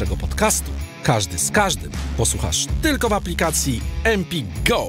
naszego podcastu, każdy z każdym, posłuchasz tylko w aplikacji MP Go.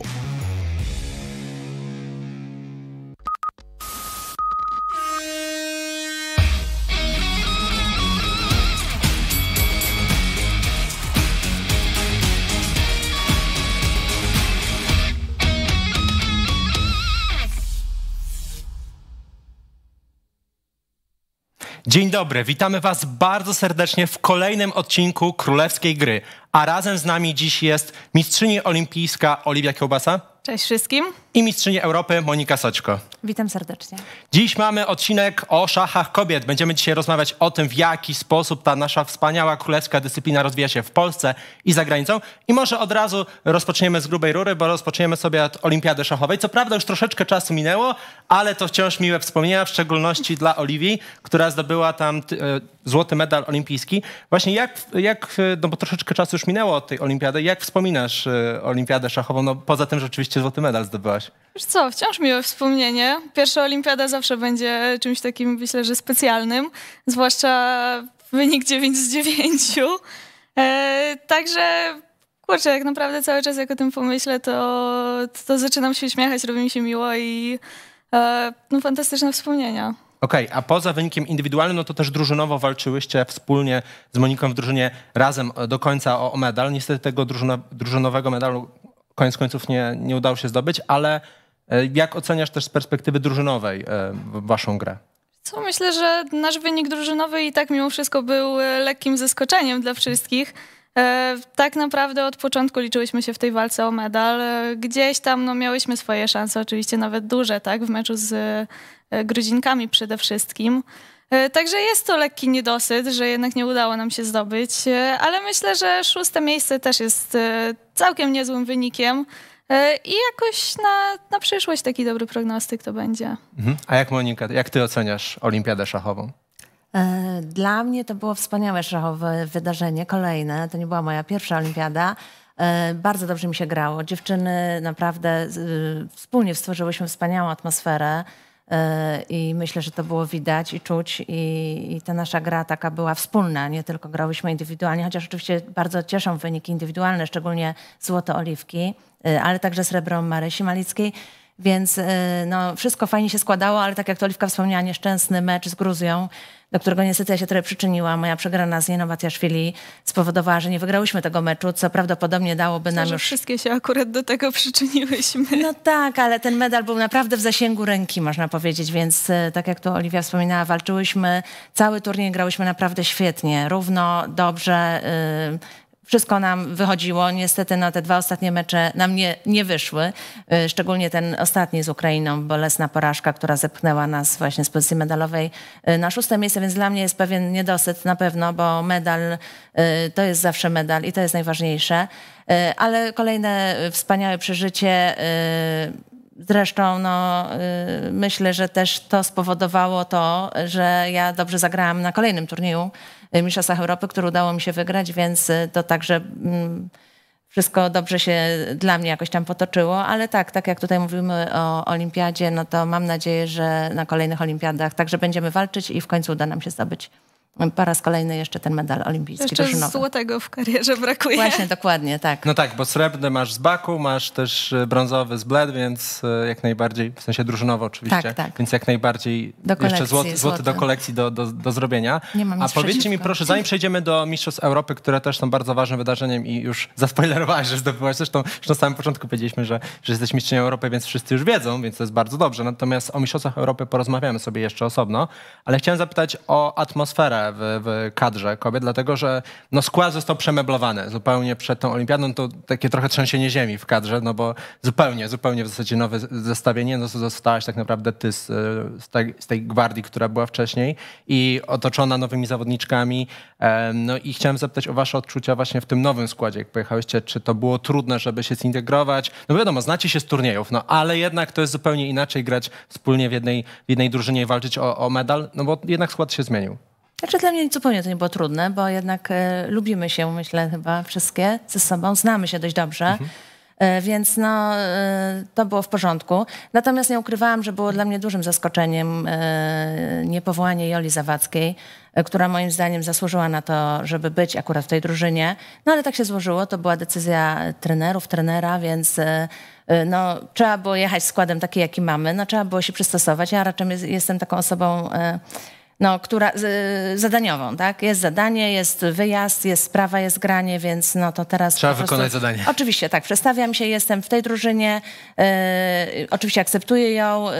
Dzień dobry, witamy Was bardzo serdecznie w kolejnym odcinku Królewskiej Gry. A razem z nami dziś jest mistrzyni olimpijska Oliwia Kiełbasa. Cześć wszystkim. I mistrzyni Europy Monika Soćko. Witam serdecznie. Dziś mamy odcinek o szachach kobiet. Będziemy dzisiaj rozmawiać o tym, w jaki sposób ta nasza wspaniała królewska dyscyplina rozwija się w Polsce i za granicą. I może od razu rozpoczniemy z grubej rury, bo rozpoczniemy sobie od Olimpiady Szachowej. Co prawda już troszeczkę czasu minęło, ale to wciąż miłe wspomnienia, w szczególności dla Oliwii, która zdobyła tam e, złoty medal olimpijski. Właśnie jak, jak, e, no bo troszeczkę czasu już minęło od tej olimpiady, jak wspominasz e, olimpiadę szachową, no poza tym, że oczywiście złoty medal zdobyłaś? Wiesz co, wciąż miłe wspomnienie. Pierwsza olimpiada zawsze będzie czymś takim, myślę, że specjalnym, zwłaszcza wynik 9 z 9. E, także kurczę, jak naprawdę cały czas jak o tym pomyślę, to, to, zaczynam się uśmiechać, robi mi się miło i e, no, fantastyczne wspomnienia. Okej, okay, a poza wynikiem indywidualnym, no to też drużynowo walczyłyście wspólnie z Moniką w drużynie razem do końca o, o medal. Niestety tego drużynowego medalu koniec końców nie, nie udało się zdobyć, ale E, jak oceniasz też z perspektywy drużynowej e, waszą grę? Co myślę, że nasz wynik drużynowy i tak mimo wszystko był e, lekkim zaskoczeniem dla wszystkich. Tak naprawdę od początku liczyłyśmy się w tej walce o medal. Gdzieś tam no, miałyśmy swoje szanse, oczywiście nawet duże, tak, w meczu z Gruzinkami przede wszystkim. Także jest to lekki niedosyt, że jednak nie udało nam się zdobyć, ale myślę, że szóste miejsce też jest całkiem niezłym wynikiem. E, I jakoś na, na przyszłość taki dobry prognostyk to będzie. Mhm. A jak Monika, jak ty oceniasz olimpiadę szachową? E, dla mnie to było wspaniałe szachowe wydarzenie, kolejne. To nie była moja pierwsza olimpiada. E, bardzo dobrze mi się grało. Dziewczyny naprawdę wspólnie stworzyłyśmy wspaniałą atmosferę i myślę, że to było widać i czuć i, i ta nasza gra taka była wspólna, nie tylko grałyśmy indywidualnie, chociaż oczywiście bardzo cieszą wyniki indywidualne, szczególnie złote oliwki Y, ale także srebrą Marysi Malickiej. Więc y, no, wszystko fajnie się składało, ale tak jak to Oliwka wspomniała, nieszczęsny mecz z Gruzją, do którego niestety ja się trochę przyczyniła. Moja przegrana z Nieną Batiaszwili spowodowała, że nie wygrałyśmy tego meczu, co prawdopodobnie dałoby nam już... wszystkie się akurat do tego przyczyniłyśmy. No tak, ale ten medal był naprawdę w zasięgu ręki, można powiedzieć, więc y, tak jak tu Oliwia wspominała, walczyłyśmy, cały turniej grałyśmy naprawdę świetnie, równo, dobrze, yy wszystko nam wychodziło. Niestety no, te dwa ostatnie mecze nam nie, nie wyszły. E, szczególnie ten ostatni z Ukrainą, bolesna porażka, która zepchnęła nas właśnie z pozycji medalowej e, na szóste miejsce, więc dla mnie jest pewien niedosyt na pewno, bo medal e, to jest zawsze medal i to jest najważniejsze. Ale kolejne wspaniałe przeżycie. Zresztą no, myślę, że też to spowodowało to, że ja dobrze zagrałam na kolejnym turnieju Y, Mistrzostwach Europy, które udało mi się wygrać, więc y, to także mm, wszystko dobrze się dla mnie jakoś tam potoczyło, ale tak, tak jak tutaj mówimy o olimpiadzie, no to mam nadzieję, że na kolejnych olimpiadach także będziemy walczyć i w końcu uda nam się zdobyć po raz kolejny jeszcze ten medal olimpijski jeszcze drużynowy. złotego w karierze brakuje. Właśnie, dokładnie, tak. No tak, bo srebrny masz z Baku, masz też e, brązowy z Bled, więc e, jak najbardziej, w sensie drużynowo oczywiście, tak, tak. więc jak najbardziej do jeszcze złoty, złoty, do kolekcji do, do, do zrobienia. Nie mam A powiedzcie mi proszę, zanim przejdziemy do Mistrzostw Europy, które też są bardzo ważnym wydarzeniem i już zaspoilerowałaś, że zdobyłaś, zresztą już na samym początku powiedzieliśmy, że, że jesteś mistrzynią Europy, więc wszyscy już wiedzą, więc to jest bardzo dobrze. Natomiast o Mistrzostwach Europy porozmawiamy sobie jeszcze osobno, ale chciałem zapytać o atmosferę w, w kadrze kobiet, dlatego że no, skład został przemeblowany zupełnie przed tą olimpiadą. To takie trochę trzęsienie ziemi w kadrze, no bo zupełnie, zupełnie w zasadzie nowe zestawienie. No, zostałaś tak naprawdę ty z, z, tej, z tej gwardii, która była wcześniej i otoczona nowymi zawodniczkami. No i chciałem zapytać o wasze odczucia właśnie w tym nowym składzie, jak pojechałyście. Czy to było trudne, żeby się zintegrować? No wiadomo, znacie się z turniejów, no ale jednak to jest zupełnie inaczej grać wspólnie w jednej, w jednej drużynie i walczyć o, o medal, no bo jednak skład się zmienił. Znaczy dla mnie zupełnie to nie było trudne, bo jednak e, lubimy się, myślę, chyba wszystkie ze sobą, znamy się dość dobrze. Mhm. E, więc no, e, to było w porządku. Natomiast nie ukrywałam, że było dla mnie dużym zaskoczeniem e, niepowołanie Joli Zawadzkiej, e, która moim zdaniem zasłużyła na to, żeby być akurat w tej drużynie. No ale tak się złożyło, to była decyzja trenerów, trenera, więc e, no, trzeba było jechać składem taki, jaki mamy, no, trzeba było się przystosować. Ja raczej jestem taką osobą no, która, y, zadaniową, tak? Jest zadanie, jest wyjazd, jest sprawa, jest granie, więc no to teraz... Trzeba prostu... wykonać zadanie. Oczywiście, tak. Przestawiam się, jestem w tej drużynie, y, oczywiście akceptuję ją. Y,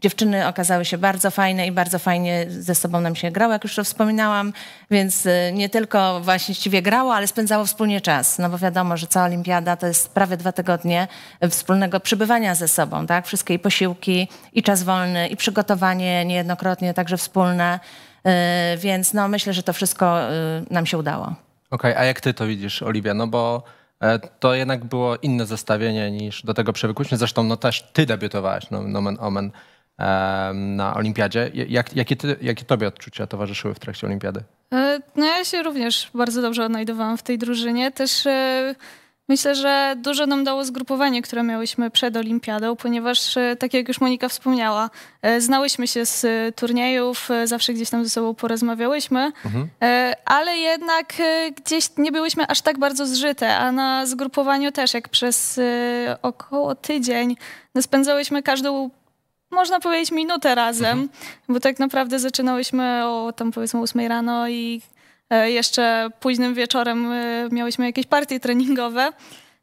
dziewczyny okazały się bardzo fajne i bardzo fajnie ze sobą nam się grało, jak już to wspominałam, więc y, nie tylko właściwie grało, ale spędzało wspólnie czas, no bo wiadomo, że cała olimpiada to jest prawie dwa tygodnie wspólnego przebywania ze sobą, tak? Wszystkie i posiłki, i czas wolny, i przygotowanie niejednokrotnie, także wspólne, E, więc no, myślę, że to wszystko e, nam się udało. Okej, okay, a jak ty to widzisz, Oliwia? No bo e, to jednak było inne zestawienie niż do tego przywykłyśmy. Zresztą no też ty debiutowałaś, no, nomen omen, na olimpiadzie. Jak, jakie, ty, jakie tobie odczucia towarzyszyły w trakcie olimpiady? No ja się również bardzo dobrze odnajdowałam w tej drużynie. Też Myślę, że dużo nam dało zgrupowanie, które miałyśmy przed Olimpiadą, ponieważ, e, tak jak już Monika wspomniała, e, znałyśmy się z e, turniejów, zawsze gdzieś tam ze sobą porozmawiałyśmy, mhm. ale jednak gdzieś nie byłyśmy aż tak bardzo zżyte, a na zgrupowaniu też, jak przez około tydzień no, spędzałyśmy każdą można powiedzieć minutę razem, mhm. bo tak naprawdę zaczynałyśmy o tam powiedzmy 8 rano i E, jeszcze późnym wieczorem e, miałyśmy jakieś partie treningowe.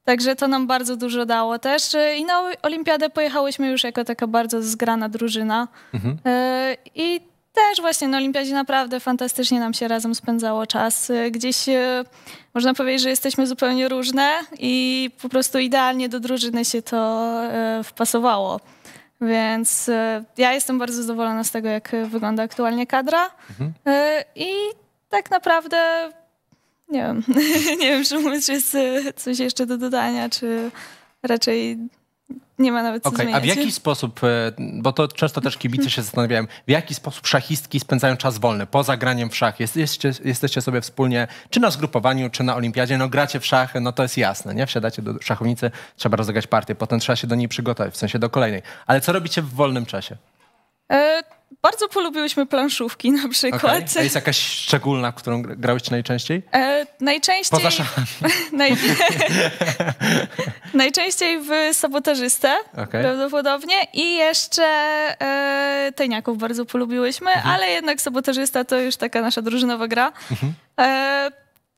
Także to nam bardzo dużo dało też. E, I na olimpiadę pojechałyśmy już jako taka bardzo zgrana drużyna. Mhm. I też właśnie na olimpiadzie naprawdę fantastycznie nam się razem spędzało czas. Gdzieś można powiedzieć, że jesteśmy zupełnie różne i po prostu idealnie do drużyny się to wpasowało. Więc ja jestem bardzo zadowolona z tego, jak wygląda aktualnie kadra. Mhm. I tak naprawdę nie wiem, nie wiem, czy jest y, coś jeszcze do dodania, czy raczej nie ma nawet co okay, zmieniać. A w jaki sposób, y, bo to często też kibice się zastanawiają, w jaki sposób szachistki spędzają czas wolny poza graniem w szach? Jesteście, jesteście sobie wspólnie, czy na zgrupowaniu, czy na olimpiadzie, no gracie w szachy, no to jest jasne, nie? Wsiadacie do szachownicy, trzeba rozegrać partię, potem trzeba się do niej przygotować, w sensie do kolejnej. Ale co robicie w wolnym czasie? E bardzo polubiłyśmy planszówki na przykład. Okay. A jest jakaś szczególna, którą grałeś najczęściej? E, najczęściej. Poza naj, najczęściej w sabotażystę okay. prawdopodobnie i jeszcze e, tajniaków bardzo polubiłyśmy, mhm. ale jednak sabotażysta to już taka nasza drużynowa gra. Mhm. E,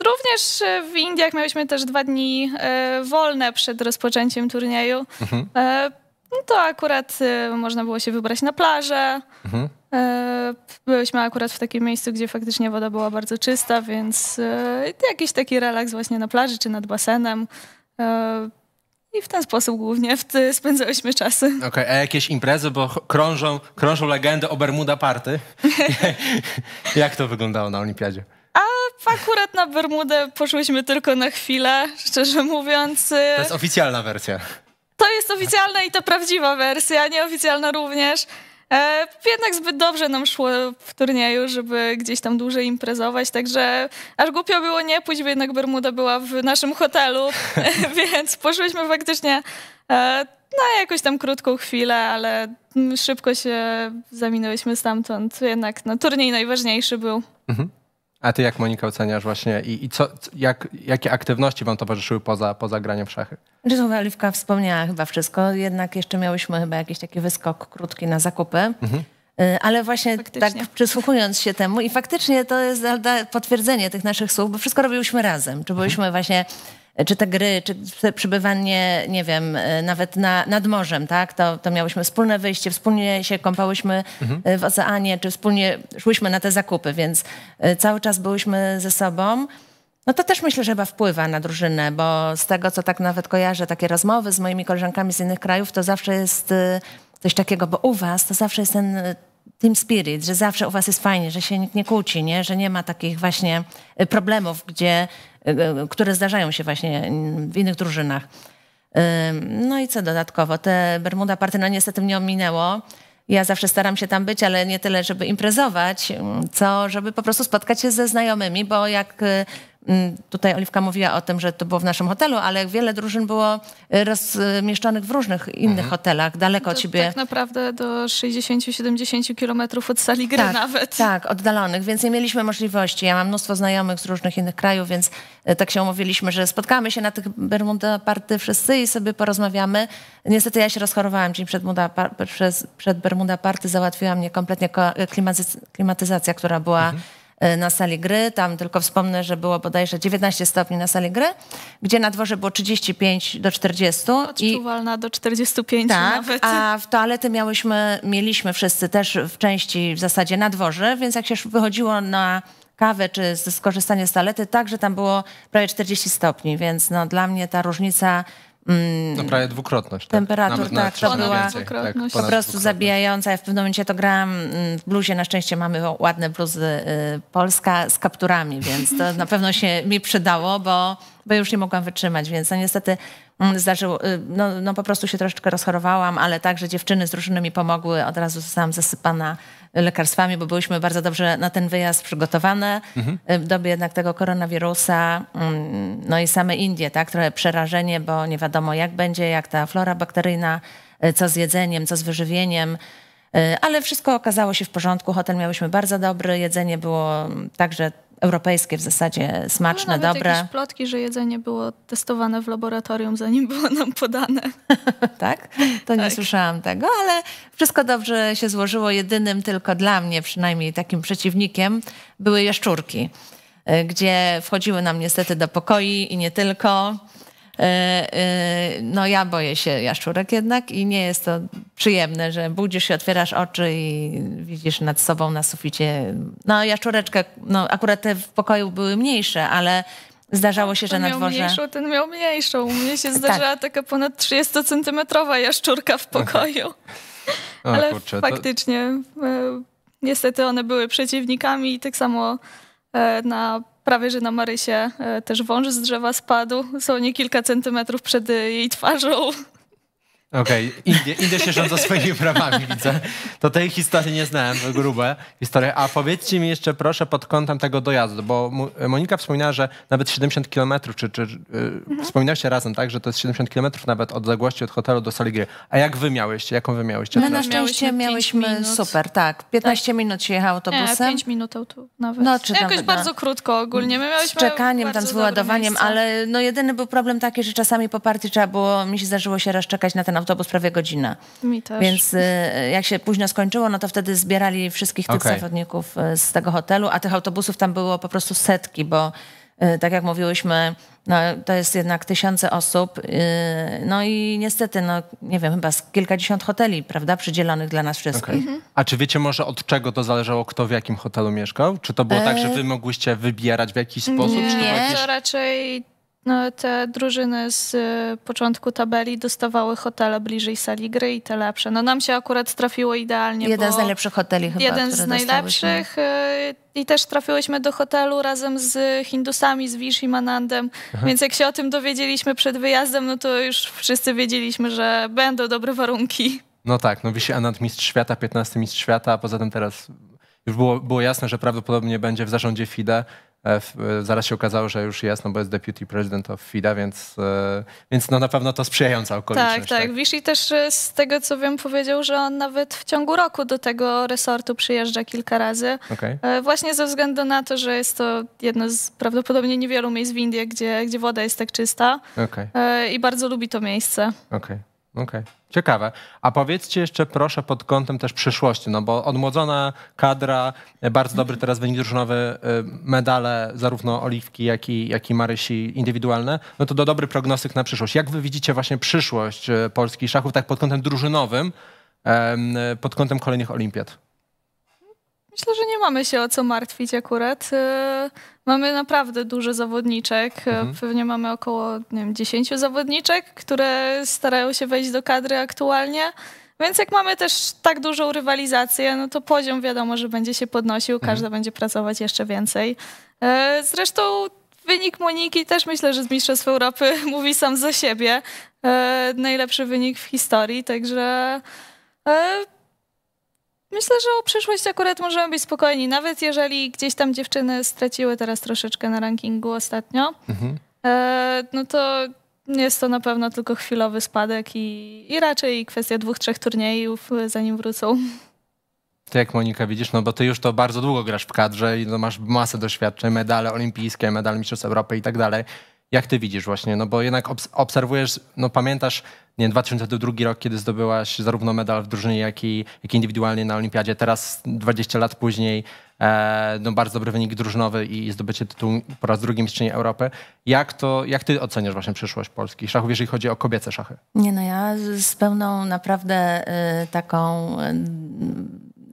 Również w Indiach miałyśmy też dwa dni e, wolne przed rozpoczęciem turnieju. Mhm. E, no to akurat y, można było się wybrać na plażę. Mhm. Y, byliśmy akurat w takim miejscu, gdzie faktycznie woda była bardzo czysta, więc y, jakiś taki relaks właśnie na plaży czy nad basenem. Y, I w ten sposób głównie spędzałyśmy czasy. Okej, okay, a jakieś imprezy, bo krążą, krążą legendy o Bermuda Party. Jak to wyglądało na olimpiadzie? A akurat na Bermudę poszłyśmy tylko na chwilę, szczerze mówiąc. Y, to jest oficjalna wersja to jest oficjalna i to prawdziwa wersja, nieoficjalna również. E, jednak zbyt dobrze nam szło w turnieju, żeby gdzieś tam dłużej imprezować, także aż głupio było nie pójść, bo jednak Bermuda była w naszym hotelu, więc poszłyśmy faktycznie e, na no, jakąś tam krótką chwilę, ale szybko się zaminęłyśmy stamtąd. Jednak no, turniej najważniejszy był. Mhm. A ty jak Monika oceniasz właśnie i, i co, jak, jakie aktywności wam towarzyszyły poza, poza graniem w szachy? Zresztą Oliwka wspomniała chyba wszystko, jednak jeszcze miałyśmy chyba jakiś taki wyskok krótki na zakupy. Mhm. Y, ale właśnie faktycznie. tak przysłuchując się temu i faktycznie to jest potwierdzenie tych naszych słów, bo wszystko robiłyśmy razem. Czy byliśmy mhm. właśnie czy te gry, czy przebywanie, nie wiem, e, nawet na, nad morzem, tak? To, to miałyśmy wspólne wyjście, wspólnie się kąpałyśmy mhm. E, w oceanie, czy wspólnie szłyśmy na te zakupy, więc e, cały czas byłyśmy ze sobą. No to też myślę, że chyba wpływa na drużynę, bo z tego, co tak nawet kojarzę, takie rozmowy z moimi koleżankami z innych krajów, to zawsze jest coś takiego, bo u was to zawsze jest ten team spirit, że zawsze u was jest fajnie, że się nikt nie kłóci, nie? że nie ma takich właśnie problemów, gdzie Y, które zdarzają się właśnie w innych drużynach. No i co dodatkowo, te Bermuda Party no niestety mnie ominęło. Ja zawsze staram się tam być, ale nie tyle, żeby imprezować, co żeby po prostu spotkać się ze znajomymi, bo jak y, Mm, tutaj Oliwka mówiła o tym, że to było w naszym hotelu, ale wiele drużyn było y, rozmieszczonych w różnych innych mhm. hotelach, daleko od siebie. Tak naprawdę do 60-70 kilometrów od sali gry tak, nawet. Tak, oddalonych, więc nie mieliśmy możliwości. Ja mam mnóstwo znajomych z różnych innych krajów, więc e, tak się umówiliśmy, że spotkamy się na tych Bermuda Party wszyscy i sobie porozmawiamy. Niestety ja się rozchorowałam dzień przed, Muda, przed Bermuda Party, załatwiła mnie kompletnie klimatyzacja, która była... Mhm Y, na sali gry. Tam tylko wspomnę, że było bodajże 19 stopni na sali gry, gdzie na dworze było 35 do 40. Odczuwalna i, do 45 tak, nawet. a w toalety miałyśmy, mieliśmy wszyscy też w części w zasadzie na dworze, więc jak się wychodziło na kawę czy skorzystanie z toalety, także tam było prawie 40 stopni, więc no, dla mnie ta różnica to mm. no prawie dwukrotność. Tak? Temperatur, Nawet tak, to była tak, po prostu zabijająca. Ja w pewnym momencie to grałam mm, w bluzie, na szczęście mamy ładne bluzy y, Polska z kapturami, więc to na pewno się mi przydało, bo, bo już nie mogłam wytrzymać, więc no niestety Mm, zdarzyło, y, no, no, po prostu się troszeczkę rozchorowałam, ale także dziewczyny z drużyny mi pomogły, od razu zostałam zasypana lekarstwami, bo byliśmy bardzo dobrze na ten wyjazd przygotowane. Mhm. Y, w dobie jednak tego koronawirusa, mm, no i same Indie, tak, trochę przerażenie, bo nie wiadomo jak będzie, jak ta flora bakteryjna, y, co z jedzeniem, co z wyżywieniem. Ale wszystko okazało się w porządku. Hotel miałyśmy bardzo dobry, jedzenie było mm, także europejskie w zasadzie, smaczne, nawet dobre. jakieś plotki, że jedzenie było testowane w laboratorium, zanim było nam podane. tak? To nie tak. słyszałam tego, ale wszystko dobrze się złożyło. Jedynym tylko dla mnie, przynajmniej takim przeciwnikiem, były jaszczurki, y, gdzie wchodziły nam niestety do pokoi i nie tylko. E, e, no ja boję się jaszczurek jednak i nie jest to przyjemne, że budzisz się, otwierasz oczy i widzisz nad sobą na suficie. No jaszczureczkę, no akurat te w pokoju były mniejsze, ale Zdarzało się, że na dworze... Ten miał mniejszą, ten miał mniejszą. U mnie się tak. zdarzała tak. taka ponad 30-centymetrowa jaszczurka w pokoju. O, Ale kurczę, faktycznie to... E, niestety one były przeciwnikami i tak samo na prawie że na Marysie e, też wąż z drzewa spadł, są nie kilka centymetrów przed e, jej twarzą. Okej, okay. Indie, się rządzą swoimi prawami, widzę. To tej historii nie znałem, grube historie. A powiedzcie mi jeszcze proszę pod kątem tego dojazdu, bo Monika wspominała, że nawet 70 kilometrów, czy, czy mhm. razem, tak, że to jest 70 kilometrów nawet od odległości od hotelu do sali gry. A jak wy miałyście, jaką wy miałyście? My na szczęście miałyśmy, super, tak. 15 tak. minut się jechało autobusem. Nie, 5 minut tu nawet. No, czy tam, Jakoś na... bardzo krótko ogólnie. My z czekaniem, tam z wyładowaniem, ale no jedyny był problem taki, że czasami po partii trzeba było, mi się zdarzyło się rozczekać na ten autobus prawie godzinę. Mi też. Więc y, jak się późno skończyło, no to wtedy zbierali wszystkich tych okay. zawodników y, z tego hotelu, a tych autobusów tam było po prostu setki, bo y, tak jak mówiłyśmy, no, to jest jednak tysiące osób. No i niestety, no, nie wiem, chyba z kilkadziesiąt hoteli, prawda, przydzielonych dla nas wszystkich. Okay. Mhm. A czy wiecie może od czego to zależało, kto w jakim hotelu mieszkał? Czy to było e... tak, że wy e, mogłyście wybierać w jakiś sposób? Nie, czy to, jakieś... to raczej no, te drużyny z y, początku tabeli dostawały hotele bliżej sali gry i te lepsze. No nam się akurat trafiło idealnie. Jeden z najlepszych hoteli chyba. Jeden z najlepszych y, i też trafiłyśmy do hotelu razem z Hindusami, z Wish Manandem, Aha. więc jak się o tym dowiedzieliśmy przed wyjazdem, no to już wszyscy wiedzieliśmy, że będą dobre warunki. No tak, no Wish Anand mistrz świata, 15 mistrz świata, a poza tym teraz już było, było jasne, że prawdopodobnie będzie w zarządzie FIDE, E, e, zaraz się okazało, że już jest, no bo jest deputy president of FIDA, więc, e, więc no na pewno to sprzyjająca okoliczność. Tak, tak. tak. też z tego, co wiem, powiedział, że on nawet w ciągu roku do tego resortu przyjeżdża kilka razy. Okay. Właśnie ze względu na to, że jest to jedno z prawdopodobnie niewielu miejsc w Indiach, gdzie, gdzie woda jest tak czysta okay. i bardzo lubi to miejsce. Okej. Okay. Okej, okay. ciekawe. A powiedzcie jeszcze proszę pod kątem też przyszłości, no bo odmłodzona kadra, bardzo dobry teraz wynik drużynowy, y, medale zarówno Oliwki, jak i, jak i Marysi indywidualne, no to do dobry prognostyk na przyszłość. Jak wy widzicie właśnie przyszłość y, polskich szachów tak pod kątem drużynowym, y, pod kątem kolejnych olimpiad? Myślę, że nie mamy się o co martwić akurat. Y, mamy naprawdę dużo zawodniczek. Y, mhm. Pewnie mamy około nie wiem, 10 zawodniczek, które starają się wejść do kadry aktualnie. Więc jak mamy też tak dużą rywalizację, no to poziom wiadomo, że będzie się podnosił, mhm. każda mhm. będzie pracować jeszcze więcej. Y, zresztą wynik Moniki też myślę, że z Mistrzostw Europy mówi sam za siebie. Najlepszy wynik w historii, także Myślę, że o przyszłość akurat możemy być spokojni, nawet jeżeli gdzieś tam dziewczyny straciły teraz troszeczkę na rankingu ostatnio, mhm. E, no to jest to na pewno tylko chwilowy spadek i, i raczej kwestia dwóch, trzech turniejów, zanim wrócą. Ty jak Monika widzisz, no bo ty już to bardzo długo grasz w kadrze i no masz masę doświadczeń, medale olimpijskie, medale Mistrzostw Europy i tak dalej. Jak ty widzisz właśnie, no bo jednak obs obserwujesz, no pamiętasz, nie 2002 rok, kiedy zdobyłaś zarówno medal w drużynie, jak i, jak i indywidualnie na olimpiadzie, teraz 20 lat później, e, no bardzo dobry wynik drużynowy i zdobycie tytułu po raz drugi mistrzyni Europy. Jak to, jak ty oceniasz właśnie przyszłość polskich szachów, jeżeli chodzi o kobiece szachy? Nie no, ja z pełną naprawdę y, taką... Y,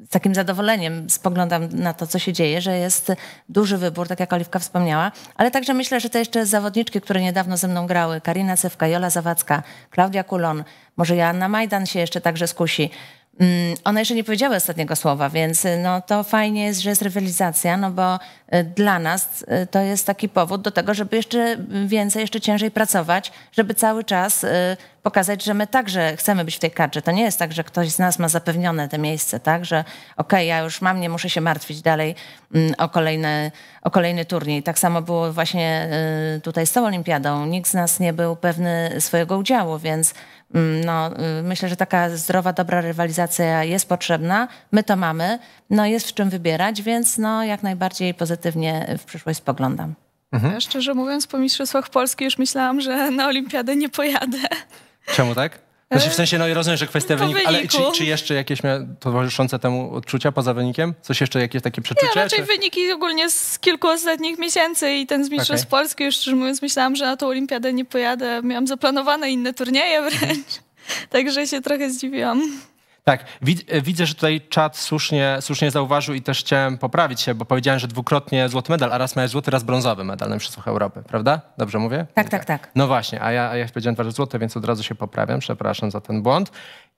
z takim zadowoleniem spoglądam na to, co się dzieje, że jest duży wybór, tak jak Oliwka wspomniała, ale także myślę, że te jeszcze zawodniczki, które niedawno ze mną grały, Karina Sewka, Jola Zawadzka, Klaudia Kulon, może Joanna Majdan się jeszcze także skusi, Mm, ona jeszcze nie powiedziała ostatniego słowa, więc y, no to fajnie jest, że jest rywalizacja, no bo y, dla nas y, to jest taki powód do tego, żeby jeszcze więcej, jeszcze ciężej pracować, żeby cały czas pokazać, że my także chcemy być w tej kadrze. To nie jest tak, że ktoś z nas ma zapewnione te miejsce, tak, że okej, okay, ja już mam, nie muszę się martwić dalej mm, o kolejny, o kolejny turniej. Tak samo było właśnie tutaj z tą olimpiadą. Nikt z nas nie był pewny swojego udziału, więc Mm, no, y, myślę, że taka zdrowa, dobra rywalizacja jest potrzebna. My to mamy, no jest w czym wybierać, więc no, jak najbardziej pozytywnie w przyszłość spoglądam. Mhm. Ja szczerze mówiąc, po Mistrzostwach Polski już myślałam, że na Olimpiadę nie pojadę. Czemu tak? Znaczy w sensie, no i rozumiem, że kwestia wyniku, wyniku, ale czy, czy, jeszcze jakieś towarzyszące temu odczucia poza wynikiem? Coś jeszcze, jakieś takie przeczucie? Nie, raczej czy... wyniki ogólnie z kilku ostatnich miesięcy i ten z Mistrzostw okay. Polski, już szczerze mówiąc myślałam, że na tą olimpiadę nie pojadę. Miałam zaplanowane inne turnieje wręcz, mhm. także się trochę zdziwiłam. Tak, e, widzę, że tutaj czat słusznie, słusznie zauważył i też chciałem poprawić się, bo powiedziałem, że dwukrotnie złoty medal, a raz miałeś złoty, raz brązowy medal na Mistrzostwach Europy, prawda? Dobrze mówię? Tak, tak, tak. No właśnie, a ja, a ja powiedziałem dwa razy złote, więc od razu się poprawiam, przepraszam za ten błąd.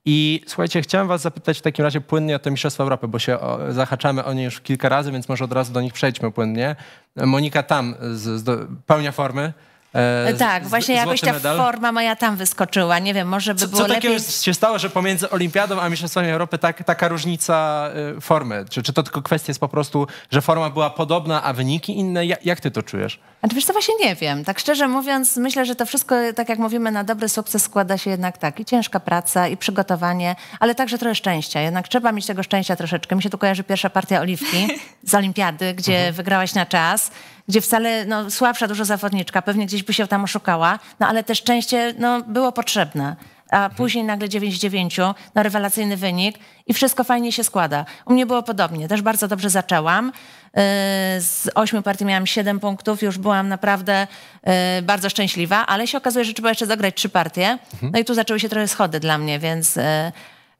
I słuchajcie, chciałem was zapytać w takim razie płynnie o te Mistrzostwa Europy, bo się o, zahaczamy o nie już kilka razy, więc może od razu do nich przejdźmy płynnie. Monika tam z, z do, pełnia formy, E, tak, właśnie jakoś ta medal. forma moja tam wyskoczyła. Nie wiem, może by co, było co lepiej... Co się stało, że pomiędzy Olimpiadą a Mistrzostwami Europy tak, taka różnica y, formy? Czy, czy to tylko kwestia jest po prostu, że forma była podobna, a wyniki inne? jak ty to czujesz? A wiesz to właśnie nie wiem. Tak szczerze mówiąc, myślę, że to wszystko, tak jak mówimy, na dobry sukces składa się jednak tak i ciężka praca, i przygotowanie, ale także trochę szczęścia. Jednak trzeba mieć tego szczęścia troszeczkę. Mi się tu kojarzy pierwsza partia Oliwki z Olimpiady, gdzie mhm. wygrałaś na czas, gdzie wcale no, słabsza dużo zawodniczka, pewnie gdzieś gdzieś by się tam oszukała, no ale też szczęście no, było potrzebne a mhm. później nagle 9-9, no rewelacyjny wynik i wszystko fajnie się składa. U mnie było podobnie, też bardzo dobrze zaczęłam. Y, z ośmiu partii miałam 7 punktów, już byłam naprawdę y, bardzo szczęśliwa, ale się okazuje, że trzeba jeszcze zagrać trzy partie. Mhm. No i tu zaczęły się trochę schody dla mnie, więc y,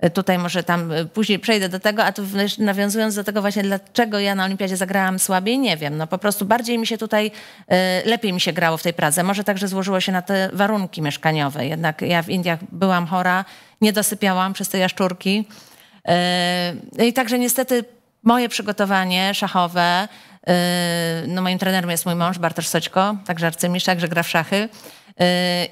E, tutaj może tam e, później przejdę do tego, a tu nawiązując do tego właśnie, dlaczego ja na olimpiadzie zagrałam słabiej, nie wiem. No po prostu bardziej mi się tutaj, e, lepiej mi się grało w tej Pradze. Może także złożyło się na te warunki mieszkaniowe. Jednak ja w Indiach byłam chora, nie dosypiałam przez te jaszczurki. I także niestety moje przygotowanie szachowe, no moim trenerem jest mój mąż Bartosz Soćko, także arcymistrz, także gra w szachy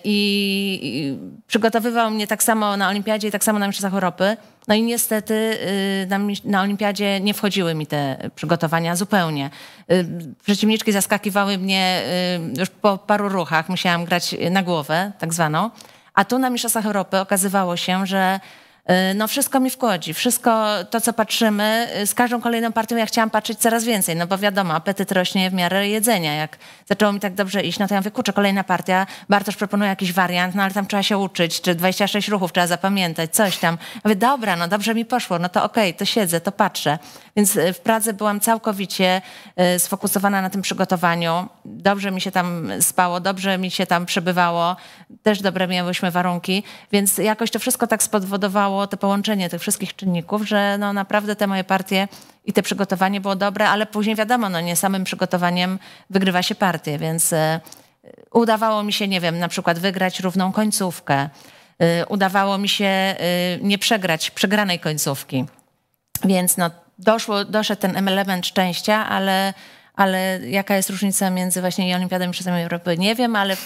i przygotowywał mnie tak samo na olimpiadzie i tak samo na mistrzostwach Europy. No i niestety y, na olimpiadzie nie wchodziły mi te przygotowania zupełnie. Y, przeciwniczki zaskakiwały mnie y, już po paru ruchach, musiałam grać na głowę, tak zwaną. A tu na mistrzostwach Europy okazywało się, że E, no wszystko mi wkłodzi. wszystko to, co patrzymy, e, z każdą kolejną partią ja chciałam patrzeć coraz więcej, no bo wiadomo, apetyt rośnie w miarę jedzenia. Jak zaczęło mi tak dobrze iść, no to ja mówię, kurczę, kolejna partia, Bartosz proponuje jakiś wariant, no ale tam trzeba się uczyć, czy 26 ruchów trzeba zapamiętać, coś tam. Ja mówię, dobra, no dobrze mi poszło, no to okej, okay, to siedzę, to patrzę. Więc e, w Pradze byłam całkowicie sfokusowana na tym przygotowaniu. Dobrze mi się tam spało, dobrze mi się tam przebywało, też dobre miałyśmy warunki, więc jakoś to wszystko tak spowodowało to połączenie tych wszystkich czynników, że no naprawdę te moje partie i te przygotowanie było dobre, ale później wiadomo, no nie samym przygotowaniem wygrywa się partię, więc e, udawało mi się, nie wiem, na przykład wygrać równą końcówkę, e, udawało mi się e, nie przegrać przegranej końcówki. Więc no, doszło, doszedł ten element szczęścia, ale, ale jaka jest różnica między właśnie Olimpiadą i Mistrzostwami Europy, nie wiem, ale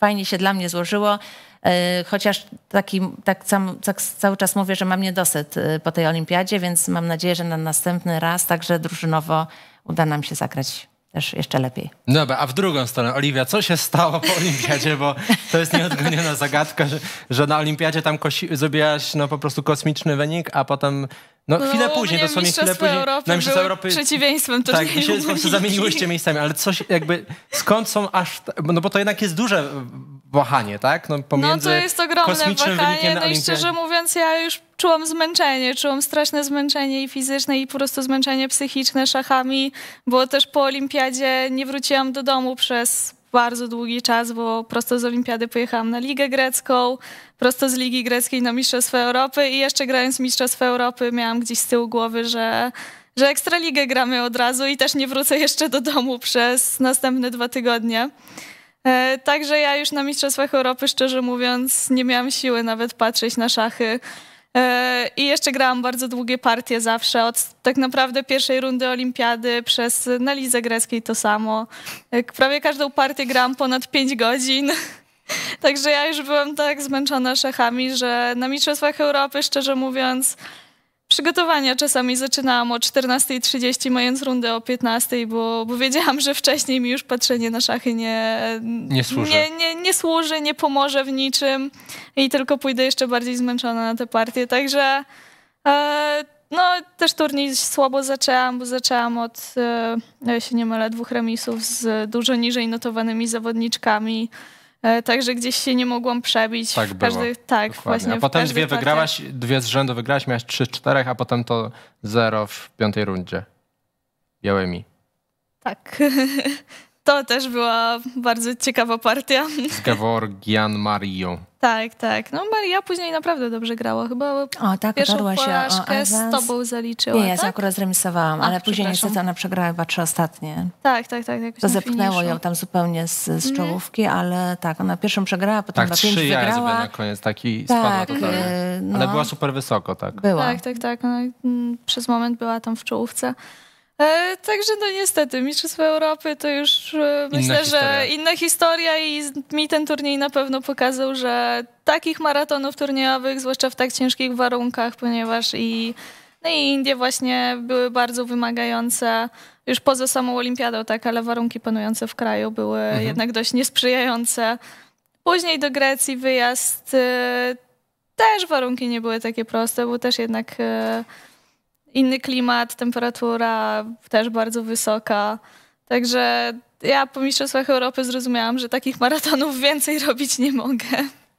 fajnie się dla mnie złożyło. E, chociaż taki, tak, sam, tak, cały czas mówię, że mam niedosyt e, po tej olimpiadzie, więc mam nadzieję, że na następny raz także drużynowo uda nam się zagrać też jeszcze lepiej. No dobra, a w drugą stronę, Oliwia, co się stało po olimpiadzie, bo to jest nieodgoniona zagadka, że, że na olimpiadzie tam kosi, zrobiłaś no, po prostu kosmiczny wynik, a potem no, no chwilę później, dosłownie chwilę później. Europy na no, Mistrzostwa Europy przeciwieństwem to Tak, i się zamieniłyście miejscami, ale coś jakby skąd są aż no bo to jednak jest duże wahanie, tak? No, pomiędzy no to jest ogromne wahanie, no i szczerze mówiąc ja już czułam zmęczenie, czułam straszne zmęczenie i fizyczne i po prostu zmęczenie psychiczne szachami, bo też po olimpiadzie nie wróciłam do domu przez bardzo długi czas, bo prosto z olimpiady pojechałam na Ligę Grecką, prosto z Ligi Greckiej na Mistrzostwa Europy i jeszcze grając Mistrzostwa Europy miałam gdzieś z tyłu głowy, że że Ekstraligę gramy od razu i też nie wrócę jeszcze do domu przez następne dwa tygodnie. E, także ja już na Mistrzostwach Europy, szczerze mówiąc, nie miałam siły nawet patrzeć na szachy. E, I jeszcze grałam bardzo długie partie zawsze, od tak naprawdę pierwszej rundy olimpiady przez na Lidze Greckiej to samo. E, prawie każdą partię grałam ponad 5 godzin. Także ja już byłam tak zmęczona szachami, że na Mistrzostwach Europy, szczerze mówiąc, Przygotowania czasami zaczynałam o 14.30, mając rundę o 15.00, bo, bo wiedziałam, że wcześniej mi już patrzenie na szachy nie, nie, służy. Nie, nie, nie służy, nie pomoże w niczym i tylko pójdę jeszcze bardziej zmęczona na tę partię. Także e, no, też turniej słabo zaczęłam, bo zaczęłam od, e, ja się nie mylę, dwóch remisów z dużo niżej notowanymi zawodniczkami. E, także gdzieś się nie mogłam przebić. Tak w każdy, było. Tak, właśnie. A potem dwie partii. wygrałaś, dwie z rzędu wygrałaś, miałaś trzy, czterech, a potem to zero w piątej rundzie. Białymi. Tak. To też była bardzo ciekawa partia. Z Georgian Mario. Tak, tak. No Maria później naprawdę dobrze grała. Chyba o, tak, pierwszą porażkę z tobą zaliczyła. Nie, ja tak? akurat zremisowałam, A, ale później niestety ona przegrała chyba trzy ostatnie. Tak, tak, tak. Jakoś to zepchnęło ją tam zupełnie z, z mhm. czołówki, mm. ale tak, ona pierwszą przegrała, potem tak, chyba pięć wygrała. Tak, na koniec, taki tak, spadła No, ale była no. super wysoko, tak? Była. Tak, tak, tak. No mm, przez moment była tam w czołówce. E, także no niestety, Mistrzostwo Europy to już e, myślę, historia. że inna historia i mi ten turniej na pewno pokazał, że takich maratonów turniejowych, zwłaszcza w tak ciężkich warunkach, ponieważ i, no i Indie właśnie były bardzo wymagające, już poza samą olimpiadą, tak, ale warunki panujące w kraju były mhm. jednak dość niesprzyjające. Później do Grecji wyjazd, e, też warunki nie były takie proste, bo też jednak inny klimat, temperatura też bardzo wysoka. Także ja po Mistrzostwach Europy zrozumiałam, że takich maratonów więcej robić nie mogę.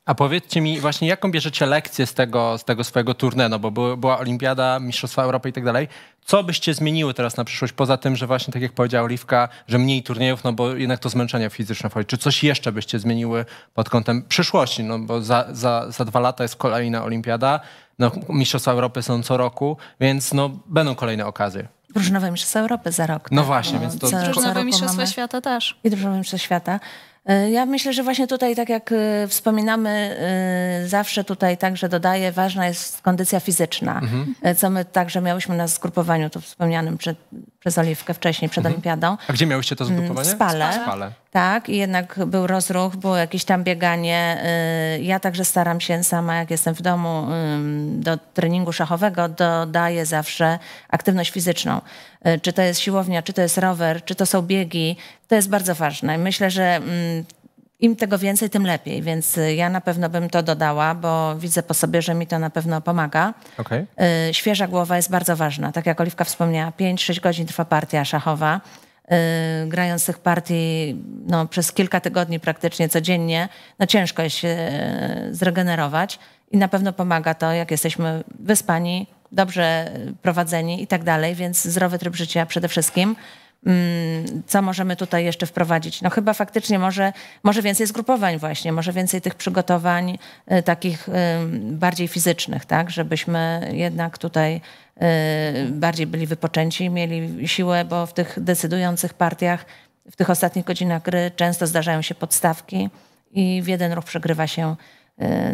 A powiedzcie mi właśnie, jaką bierzecie lekcję z tego, z tego swojego turnieju, no bo była Olimpiada, Mistrzostwa Europy i tak dalej. Co byście zmieniły teraz na przyszłość, poza tym, że właśnie tak jak powiedziała Oliwka, że mniej turniejów, no bo jednak to zmęczenie fizyczne wchodzi. Czy coś jeszcze byście zmieniły pod kątem przyszłości, no bo za, za, za dwa lata jest kolejna Olimpiada, no, Mistrzostwa Europy są co roku, więc no, będą kolejne okazje. Drużynowe Mistrzostwa Europy za rok. No tak? właśnie, więc to... Co, Mistrzostwa Świata też. I Drużynowe Mistrzostwa Świata. Y, ja myślę, że właśnie tutaj, tak jak y, wspominamy, y, zawsze tutaj także dodaję, ważna jest kondycja fizyczna, mhm. co my także miałyśmy na zgrupowaniu tu wspomnianym przed przez Oliwkę wcześniej, przed mhm. Olimpiadą. A gdzie miałyście to mm, zgrupowanie? W Spale. W Spale. Tak, i jednak był rozruch, było jakieś tam bieganie. Y, ja także staram się sama, jak jestem w domu, do treningu szachowego dodaję zawsze aktywność fizyczną. Y, czy to jest siłownia, czy to jest rower, czy to są biegi. To jest bardzo ważne. Myślę, że im tego więcej, tym lepiej. Więc y, ja na pewno bym to dodała, bo widzę po sobie, że mi to na pewno pomaga. Okay. Świeża głowa jest bardzo ważna. Tak jak Oliwka wspomniała, 5-6 godzin trwa partia szachowa. Y, grając tych partii no, przez kilka tygodni praktycznie codziennie, no, ciężko jest się y, zregenerować i na pewno pomaga to, jak jesteśmy wyspani, dobrze prowadzeni i tak dalej, więc zdrowy tryb życia przede wszystkim. Mm, co możemy tutaj jeszcze wprowadzić? No chyba faktycznie może, może więcej zgrupowań właśnie, może więcej tych przygotowań y, takich y, bardziej fizycznych, tak, żebyśmy jednak tutaj y, bardziej byli wypoczęci, mieli siłę, bo w tych decydujących partiach, w tych ostatnich godzinach gry często zdarzają się podstawki i w jeden ruch przegrywa się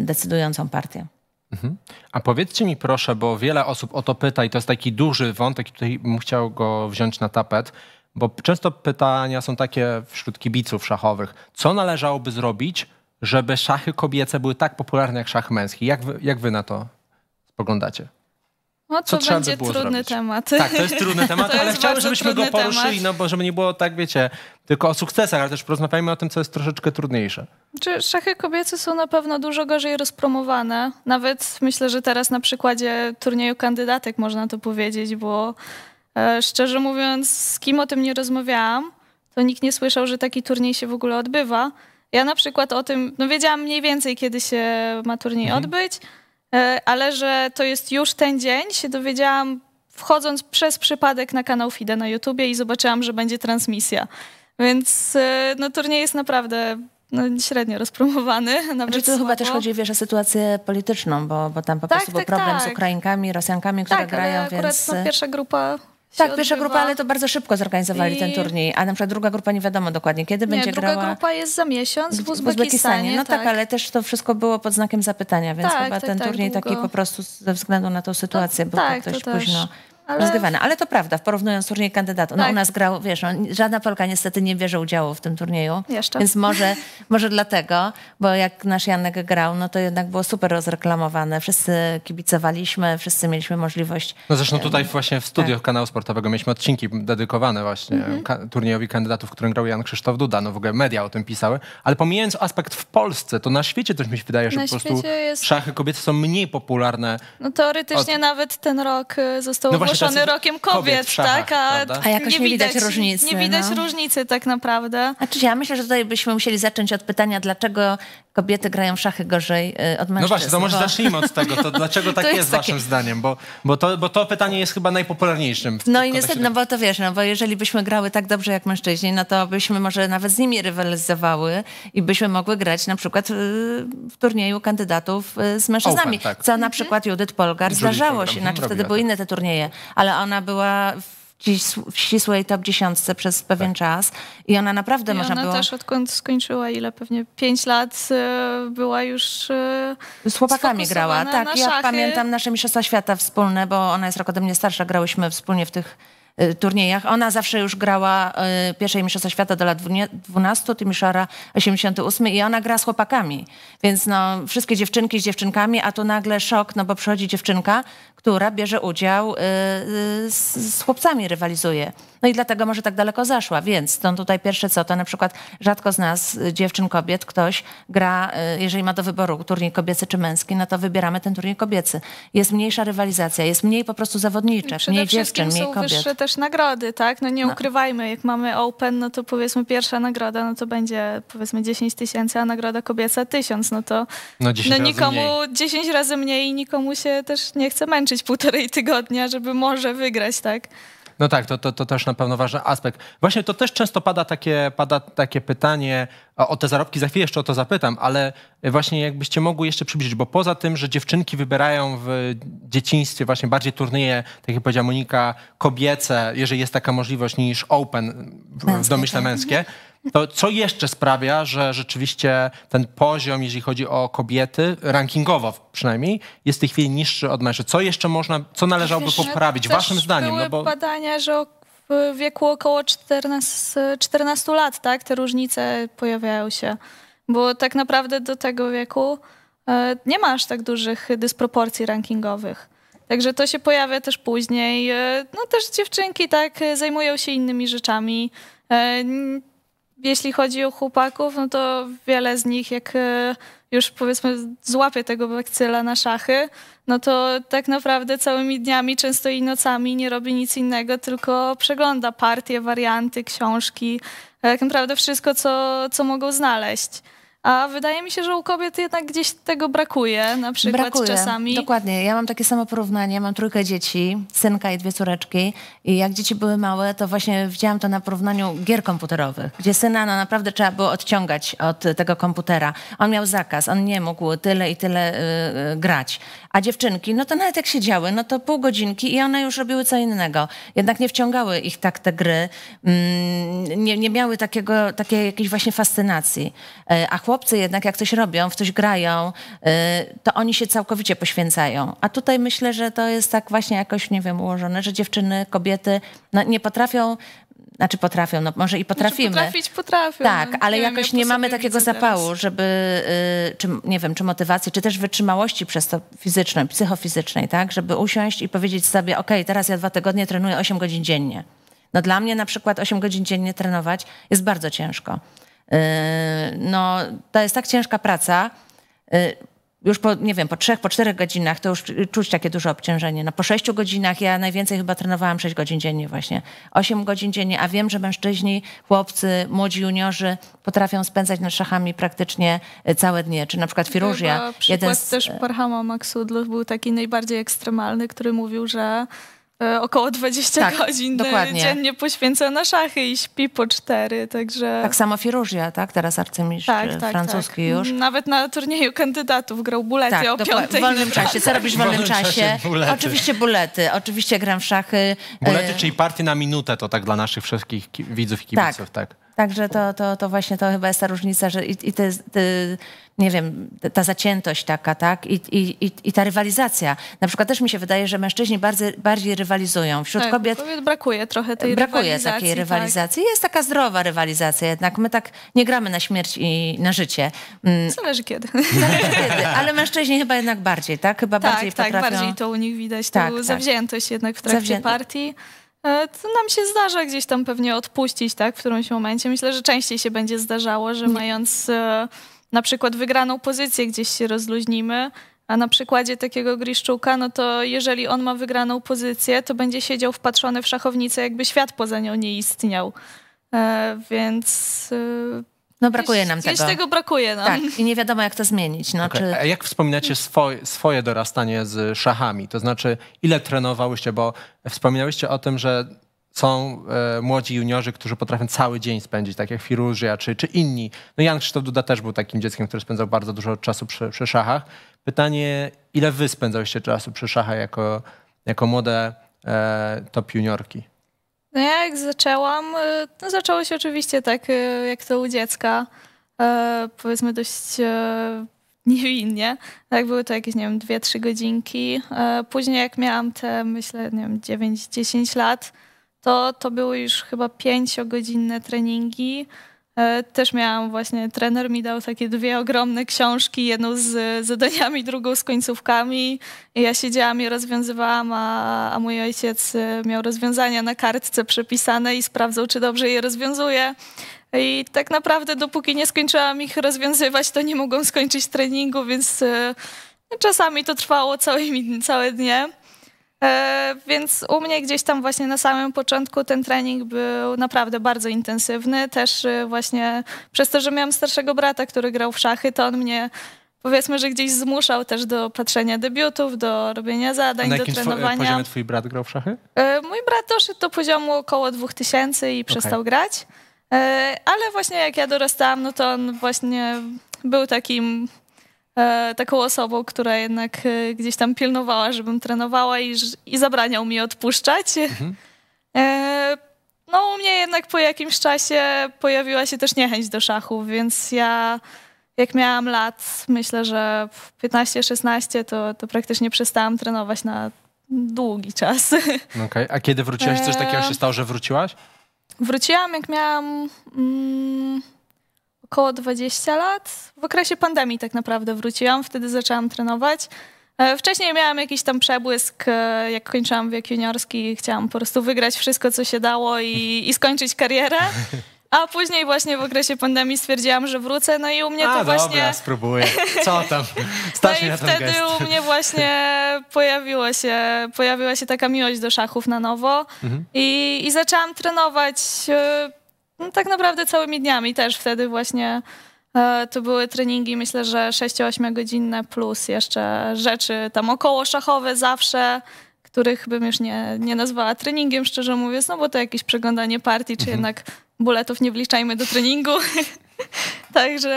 decydującą partię. Mhm. A powiedzcie mi proszę, bo wiele osób o to pyta i to jest taki duży wątek, i tutaj bym chciał go wziąć na tapet. Bo często pytania są takie wśród kibiców szachowych. Co należałoby zrobić, żeby szachy kobiece były tak popularne jak szach męski? Jak wy, jak wy na to spoglądacie? No to Co będzie by trudny zrobić? temat. Tak, to jest trudny temat, ale chciałbym, żebyśmy go poruszyli, temat. no bo żeby nie było tak, wiecie, tylko o sukcesach, ale też porozmawiajmy o tym, co jest troszeczkę trudniejsze. Czy szachy kobiece są na pewno dużo gorzej rozpromowane. Nawet myślę, że teraz na przykładzie turnieju kandydatek można to powiedzieć, bo E, szczerze mówiąc, z kim o tym nie rozmawiałam, to nikt nie słyszał, że taki turniej się w ogóle odbywa. Ja na przykład o tym, no wiedziałam mniej więcej, kiedy się ma turniej mhm. odbyć, e, ale że to jest już ten dzień, się dowiedziałam wchodząc przez przypadek na kanał FIDE na YouTubie i zobaczyłam, że będzie transmisja. Więc e, no, turniej jest naprawdę no, średnio rozpromowany. Nawet znaczy, tu chyba też chodzi wiesz, o sytuację polityczną, bo, bo tam po tak, prostu tak, był problem tak. z Ukrainkami, Rosjankami, które grają. Tak, ale więc... akurat no, pierwsza grupa tak, pierwsza odbywa. grupa, ale to bardzo szybko zorganizowali I... ten turniej, a na przykład druga grupa nie wiadomo dokładnie, kiedy nie, będzie druga grała. druga grupa jest za miesiąc w Uzbekistanie. W Uzbekistanie. No tak. tak. ale też to wszystko było pod znakiem zapytania, więc tak, chyba tak, ten tak, turniej długo. taki po prostu ze względu na tą sytuację, bo tak, ktoś tak późno ale... rozgrywane. Ale to prawda, porównując turniej kandydatów. No tak. u nas grał, wiesz, no, żadna Polka niestety nie bierze udziału w tym turnieju. Jeszcze. Więc może, może dlatego, bo jak nasz Janek grał, no to jednak było super rozreklamowane. Wszyscy kibicowaliśmy, wszyscy mieliśmy możliwość... No zresztą tutaj właśnie w studiu tak. kanału sportowego mieliśmy odcinki dedykowane właśnie mhm. ka turniejowi kandydatów, w którym grał Jan Krzysztof Duda. No w ogóle media o tym pisały. Ale pomijając aspekt w Polsce, to na świecie też mi się wydaje, że na po prostu jest... szachy kobiece są mniej popularne. No teoretycznie od... nawet ten rok y, został no właśnie zaskoczony rokiem kobiet, kobiet tak? A, a jakoś nie, nie widać, różnicy. Nie widać no. różnicy tak naprawdę. Znaczy ja myślę, że tutaj byśmy musieli zacząć od pytania, dlaczego kobiety grają w szachy gorzej y, od no mężczyzn. No właśnie, to może bo... zacznijmy od tego. To dlaczego tak to jest, jest takie... waszym zdaniem? Bo, bo, to, bo to pytanie jest chyba najpopularniejszym. No i niestety, no bo to wiesz, no bo jeżeli byśmy grały tak dobrze jak mężczyźni, no to byśmy może nawet z nimi rywalizowały i byśmy mogły grać na przykład y, w turnieju kandydatów y, z mężczyznami. Open, tak. Co na mhm. przykład Judyt Polgar Julie zdarzało się, znaczy mhm, wtedy były inne te turnieje ale ona była w ścisłej top dziesiątce przez pewien tak. czas i ona naprawdę I można ona było... też odkąd skończyła, ile pewnie pięć lat y, była już y, Z chłopakami grała, tak. Ja pamiętam nasze Mistrzostwa Świata wspólne, bo ona jest rok ode mnie starsza, grałyśmy wspólnie w tych Y, turniejach. Ona zawsze już grała y, pierwszej mistrzostwa świata do lat 12, ty Miszara 88 i ona gra z chłopakami. Więc no, wszystkie dziewczynki z dziewczynkami, a tu nagle szok, no bo przychodzi dziewczynka, która bierze udział y, z, z chłopcami, rywalizuje. No i dlatego może tak daleko zaszła. Więc to no tutaj pierwsze co, to na przykład rzadko z nas, dziewczyn, kobiet, ktoś gra, jeżeli ma do wyboru turniej kobiecy czy męski, no to wybieramy ten turniej kobiecy. Jest mniejsza rywalizacja, jest mniej po prostu zawodnicze, mniej dziewczyn, mniej kobiet też nagrody, tak? No nie no. ukrywajmy, jak mamy open, no to powiedzmy pierwsza nagroda, no to będzie powiedzmy 10 tysięcy, a nagroda kobieca 1000, no to no, 10 no nikomu dziesięć 10 razy mniej i nikomu się też nie chce męczyć półtorej tygodnia, żeby może wygrać, tak? No tak, to, to, to też na pewno ważny aspekt. Właśnie to też często pada takie, pada takie pytanie o, o te zarobki, za chwilę jeszcze o to zapytam, ale e, właśnie jakbyście mogły jeszcze przybliżyć, bo poza tym, że dziewczynki wybierają w dzieciństwie właśnie bardziej turnieje, tak jak powiedziała Monika, kobiece, jeżeli jest taka możliwość, niż open, w domyśle tak. męskie, męskie to co jeszcze sprawia, że rzeczywiście ten poziom, jeśli chodzi o kobiety, rankingowo przynajmniej, jest w tej chwili niższy od mężczyzn? Co jeszcze można, co należałoby Wiesz, poprawić, waszym zdaniem? No były no bo... badania, że w wieku około 14, 14 lat, tak, te różnice pojawiają się. Bo tak naprawdę do tego wieku e, nie ma aż tak dużych dysproporcji rankingowych. Także to się pojawia też później. E, no też dziewczynki tak zajmują się innymi rzeczami. E, jeśli chodzi o chłopaków, no to wiele z nich, jak e, już powiedzmy złapie tego bakcyla na szachy, no to tak naprawdę całymi dniami, często i nocami nie robi nic innego, tylko przegląda partie, warianty, książki, e, tak naprawdę wszystko, co, co mogą znaleźć. A wydaje mi się, że u kobiet jednak gdzieś tego brakuje, na przykład brakuje. czasami. Dokładnie. Ja mam takie samo porównanie. Mam trójkę dzieci, synka i dwie córeczki. I jak dzieci były małe, to właśnie widziałam to na porównaniu gier komputerowych, gdzie syna no, naprawdę trzeba było odciągać od tego komputera. On miał zakaz, on nie mógł tyle i tyle y, y grać. A dziewczynki, no to nawet jak siedziały, no to pół godzinki i one już robiły co innego. Jednak nie wciągały ich tak te gry, mm, nie, nie miały takiego, takiej jakiejś właśnie fascynacji. E, a chłopcy jednak jak coś robią, w coś grają, e, to oni się całkowicie poświęcają. A tutaj myślę, że to jest tak właśnie jakoś, nie wiem, ułożone, że dziewczyny, kobiety no, nie potrafią znaczy potrafią, no może i znaczy potrafimy. Znaczy potrafić potrafią. Tak, no ale nie jakoś wiem, ja nie mamy takiego zapału, teraz. żeby, y, czy, nie wiem, czy motywacji, czy też wytrzymałości przez to fizycznej, psychofizycznej, tak? Żeby usiąść i powiedzieć sobie, ok, teraz ja dwa tygodnie trenuję 8 godzin dziennie. No dla mnie na przykład 8 godzin dziennie trenować jest bardzo ciężko. Y, no to jest tak ciężka praca, y, już po, nie wiem, po trzech, po czterech godzinach to już czuć takie duże obciążenie. No po sześciu godzinach, ja najwięcej chyba trenowałam sześć godzin dziennie właśnie, osiem godzin dziennie, a wiem, że mężczyźni, chłopcy, młodzi juniorzy potrafią spędzać nad szachami praktycznie e, całe dnie, czy na przykład chirurgia. Przykład jeden z... też Parhama Maksudlow był taki najbardziej ekstremalny, który mówił, że E, około 20 tak, godzin e, dokładnie. dziennie poświęca na szachy i śpi po cztery, także... Tak samo Firuzja, tak? Teraz arcymistrz tak, e, tak, francuski tak. już. Nawet na turnieju kandydatów grał bulety tak, o piątej. w wolnym czasie. Co robisz w wolnym, czasie? bulety. Oczywiście bulety, oczywiście gram w szachy. Bulety, czyli partie na minutę, to tak dla naszych wszystkich widzów i tak. kibiców, tak. Także to, to, to właśnie to chyba jest ta różnica, że i, i te, te, nie wiem, ta zaciętość taka, tak? I, i, I ta rywalizacja. Na przykład też mi się wydaje, że mężczyźni bardziej, bardziej rywalizują. Wśród tak, kobiet, kobiet brakuje trochę tej brakuje rywalizacji. Brakuje takiej rywalizacji. Tak. Jest taka zdrowa rywalizacja jednak. My tak nie gramy na śmierć i na życie. Mm. Zależy kiedy. Zależy kiedy. Ale mężczyźni chyba jednak bardziej, tak? Chyba tak, bardziej tak, potrafią... Tak, bardziej to u nich widać, tak, tak. zawziętość jednak w trakcie Zawzię... partii to e, nam się zdarza gdzieś tam pewnie odpuścić, tak, w którymś momencie. Myślę, że częściej się będzie zdarzało, że Nie. mając e, na przykład wygraną pozycję gdzieś się rozluźnimy, a na przykładzie takiego Griszczuka, no to jeżeli on ma wygraną pozycję, to będzie siedział wpatrzony w szachownicę, jakby świat poza nią nie istniał. E, więc e, no brakuje gdzieś, nam gdzieś tego. tego brakuje nam. No. Tak, i nie wiadomo jak to zmienić. No, okay. czy... A jak wspominacie swoje, swoje dorastanie z szachami? To znaczy ile trenowałyście? Bo wspominałyście o tym, że są e, młodzi juniorzy, którzy potrafią cały dzień spędzić, tak jak Firuzja czy, czy inni. No Jan Krzysztof Duda też był takim dzieckiem, który spędzał bardzo dużo czasu przy, przy szachach. Pytanie, ile wy spędzałyście czasu przy szachach jako, jako młode e, top juniorki? No ja jak zaczęłam, y, no zaczęło się oczywiście tak, y, jak to u dziecka, y, powiedzmy dość niewinnie. Tak, były to jakieś, nie wiem, 2-3 godzinki. Później jak miałam te, myślę, nie wiem, 9-10 lat, to, to były już chyba 5-godzinne treningi E, też miałam właśnie, trener mi dał takie dwie ogromne książki, jedną z zadaniami, drugą z końcówkami. I ja siedziałam i rozwiązywałam, a, a mój ojciec e, miał rozwiązania na kartce przepisane i sprawdzał, czy dobrze je rozwiązuje. I tak naprawdę dopóki nie skończyłam ich rozwiązywać, to nie mogłam skończyć treningu, więc e, czasami to trwało całe, całe dnie. E, więc u mnie gdzieś tam właśnie na samym początku ten trening był naprawdę bardzo intensywny. Też e, właśnie przez to, że miałam starszego brata, który grał w szachy, to on mnie powiedzmy, że gdzieś zmuszał też do patrzenia debiutów, do robienia zadań, do trenowania. Na poziomie twój brat grał w szachy? E, mój brat doszedł do poziomu około 2000 i przestał okay. grać. Ale właśnie jak ja dorastałam, no to on właśnie był takim E, taką osobą, która jednak e, gdzieś tam pilnowała, żebym trenowała i, i zabraniał mi odpuszczać. Mhm. E, no, u mnie jednak po jakimś czasie pojawiła się też niechęć do szachów, więc ja jak miałam lat, myślę, że 15-16, to, to praktycznie przestałam trenować na długi czas. No okay. A kiedy wróciłaś? Coś takiego się stało, że wróciłaś? Wróciłam, jak miałam mm, około 20 lat. W okresie pandemii tak naprawdę wróciłam, wtedy zaczęłam trenować. E, wcześniej miałam jakiś tam przebłysk, e, jak kończyłam wiek juniorski, chciałam po prostu wygrać wszystko, co się dało i, i skończyć karierę. A później właśnie w okresie pandemii stwierdziłam, że wrócę, no i u mnie to A, właśnie... Dobra, spróbuję. Co tam? Stać no i na wtedy gest. u mnie właśnie pojawiło się, pojawiła się taka miłość do szachów na nowo mhm. i, i zaczęłam trenować e, no, tak naprawdę całymi dniami też wtedy właśnie e, to były treningi, myślę, że 6-8 godzinne plus jeszcze rzeczy tam około szachowe zawsze, których bym już nie, nie nazwała treningiem, szczerze mówiąc, no bo to jakieś przeglądanie partii, czy mhm. jednak buletów nie wliczajmy do treningu. Także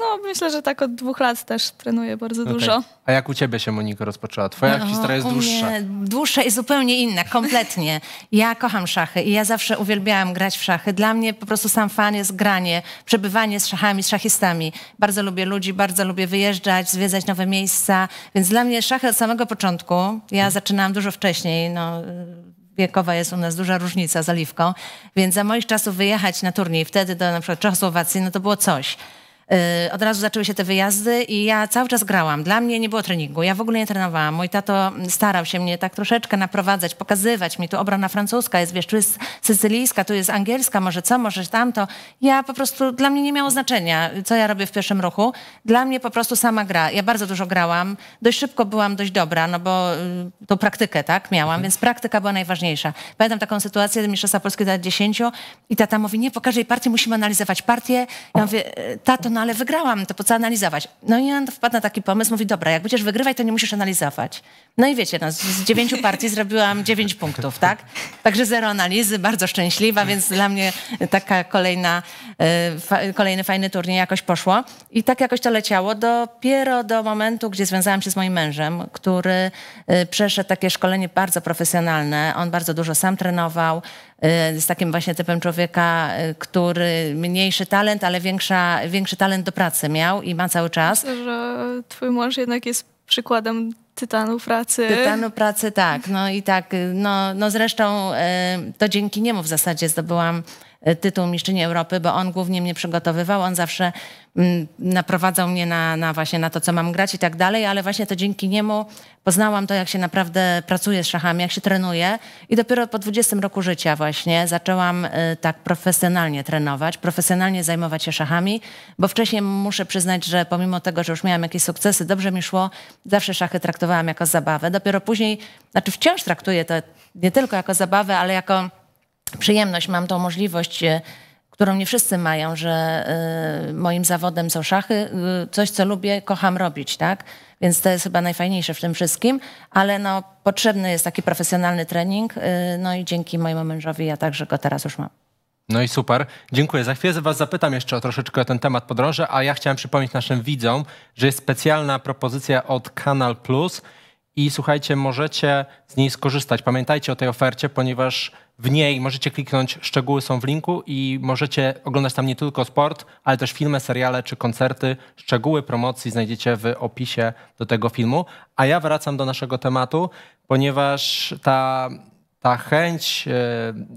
no, myślę, że tak od dwóch lat też trenuję bardzo okay. dużo. A jak u ciebie się, Moniko, rozpoczęła? Twoja no, historia jest dłuższa. dłuższa i zupełnie inna, kompletnie. Ja kocham szachy i ja zawsze uwielbiałam grać w szachy. Dla mnie po prostu sam fan jest granie, przebywanie z szachami, z szachistami. Bardzo lubię ludzi, bardzo lubię wyjeżdżać, zwiedzać nowe miejsca, więc dla mnie szachy od samego początku, ja zaczynałam dużo wcześniej, no wiekowa jest u nas duża różnica z Oliwką, więc za moich czasów wyjechać na turniej wtedy do na przykład Czechosłowacji, no to było coś. Y, od razu zaczęły się te wyjazdy i ja cały czas grałam. Dla mnie nie było treningu, ja w ogóle nie trenowałam. Mój tato starał się mnie tak troszeczkę naprowadzać, pokazywać mi, tu obrona francuska jest, wiesz, tu jest sycylijska, tu jest angielska, może co, może tamto. Ja po prostu, dla mnie nie miało znaczenia, co ja robię w pierwszym ruchu. Dla mnie po prostu sama gra. Ja bardzo dużo grałam, dość szybko byłam dość dobra, no bo y, to praktykę, tak, miałam, mhm. więc praktyka była najważniejsza. Pamiętam taką sytuację, mistrzostwa Polski do lat 10 i tata mówi, nie, po każdej partii musimy analizować partię. Ja mówię, y, tato, no no ale wygrałam, to po co analizować? No i on wpadł na taki pomysł, mówi, dobra, jak będziesz wygrywać, to nie musisz analizować. No i wiecie, no, z, dziewięciu partii zrobiłam dziewięć punktów, tak? Także zero analizy, bardzo szczęśliwa, więc dla mnie taka kolejna, y, fa, kolejny fajny turniej jakoś poszło. I tak jakoś to leciało dopiero do momentu, gdzie związałam się z moim mężem, który y, przeszedł takie szkolenie bardzo profesjonalne. On bardzo dużo sam trenował, Y, z takim właśnie typem człowieka, y, który mniejszy talent, ale większa, większy talent do pracy miał i ma cały czas. Myślę, że twój mąż jednak jest przykładem tytanu pracy. Tytanu pracy, tak. No i tak, y, no, no zresztą to dzięki niemu w zasadzie zdobyłam E, tytuł Mistrzyni Europy, bo on głównie mnie przygotowywał, on zawsze mm, naprowadzał mnie na, na właśnie na to, co mam grać i tak dalej, ale właśnie to dzięki niemu poznałam to, jak się naprawdę pracuje z szachami, jak się trenuje i dopiero po 20 roku życia właśnie zaczęłam e, tak profesjonalnie trenować, profesjonalnie zajmować się szachami, bo wcześniej muszę przyznać, że pomimo tego, że już miałam jakieś sukcesy, dobrze mi szło, zawsze szachy traktowałam jako zabawę. Dopiero później, znaczy wciąż traktuję to nie tylko jako zabawę, ale jako przyjemność, mam tą możliwość e, którą nie wszyscy mają, że e, moim zawodem są szachy, e, coś co lubię, kocham robić, tak? Więc to jest chyba najfajniejsze w tym wszystkim, ale no, potrzebny jest taki profesjonalny trening, no i dzięki mojemu mężowi ja także go teraz już mam. No i super. Dziękuję. Za chwilę was zapytam jeszcze o troszeczkę o ten temat podróży, a ja chciałem przypomnieć naszym widzom, że jest specjalna propozycja od Kanal Plus i słuchajcie, możecie z niej skorzystać. Pamiętajcie o tej ofercie, ponieważ w niej możecie kliknąć, szczegóły są w linku i możecie oglądać tam nie tylko sport, ale też filmy, seriale czy koncerty. Szczegóły promocji znajdziecie w opisie do tego filmu. A ja wracam do naszego tematu, ponieważ ta, ta chęć e,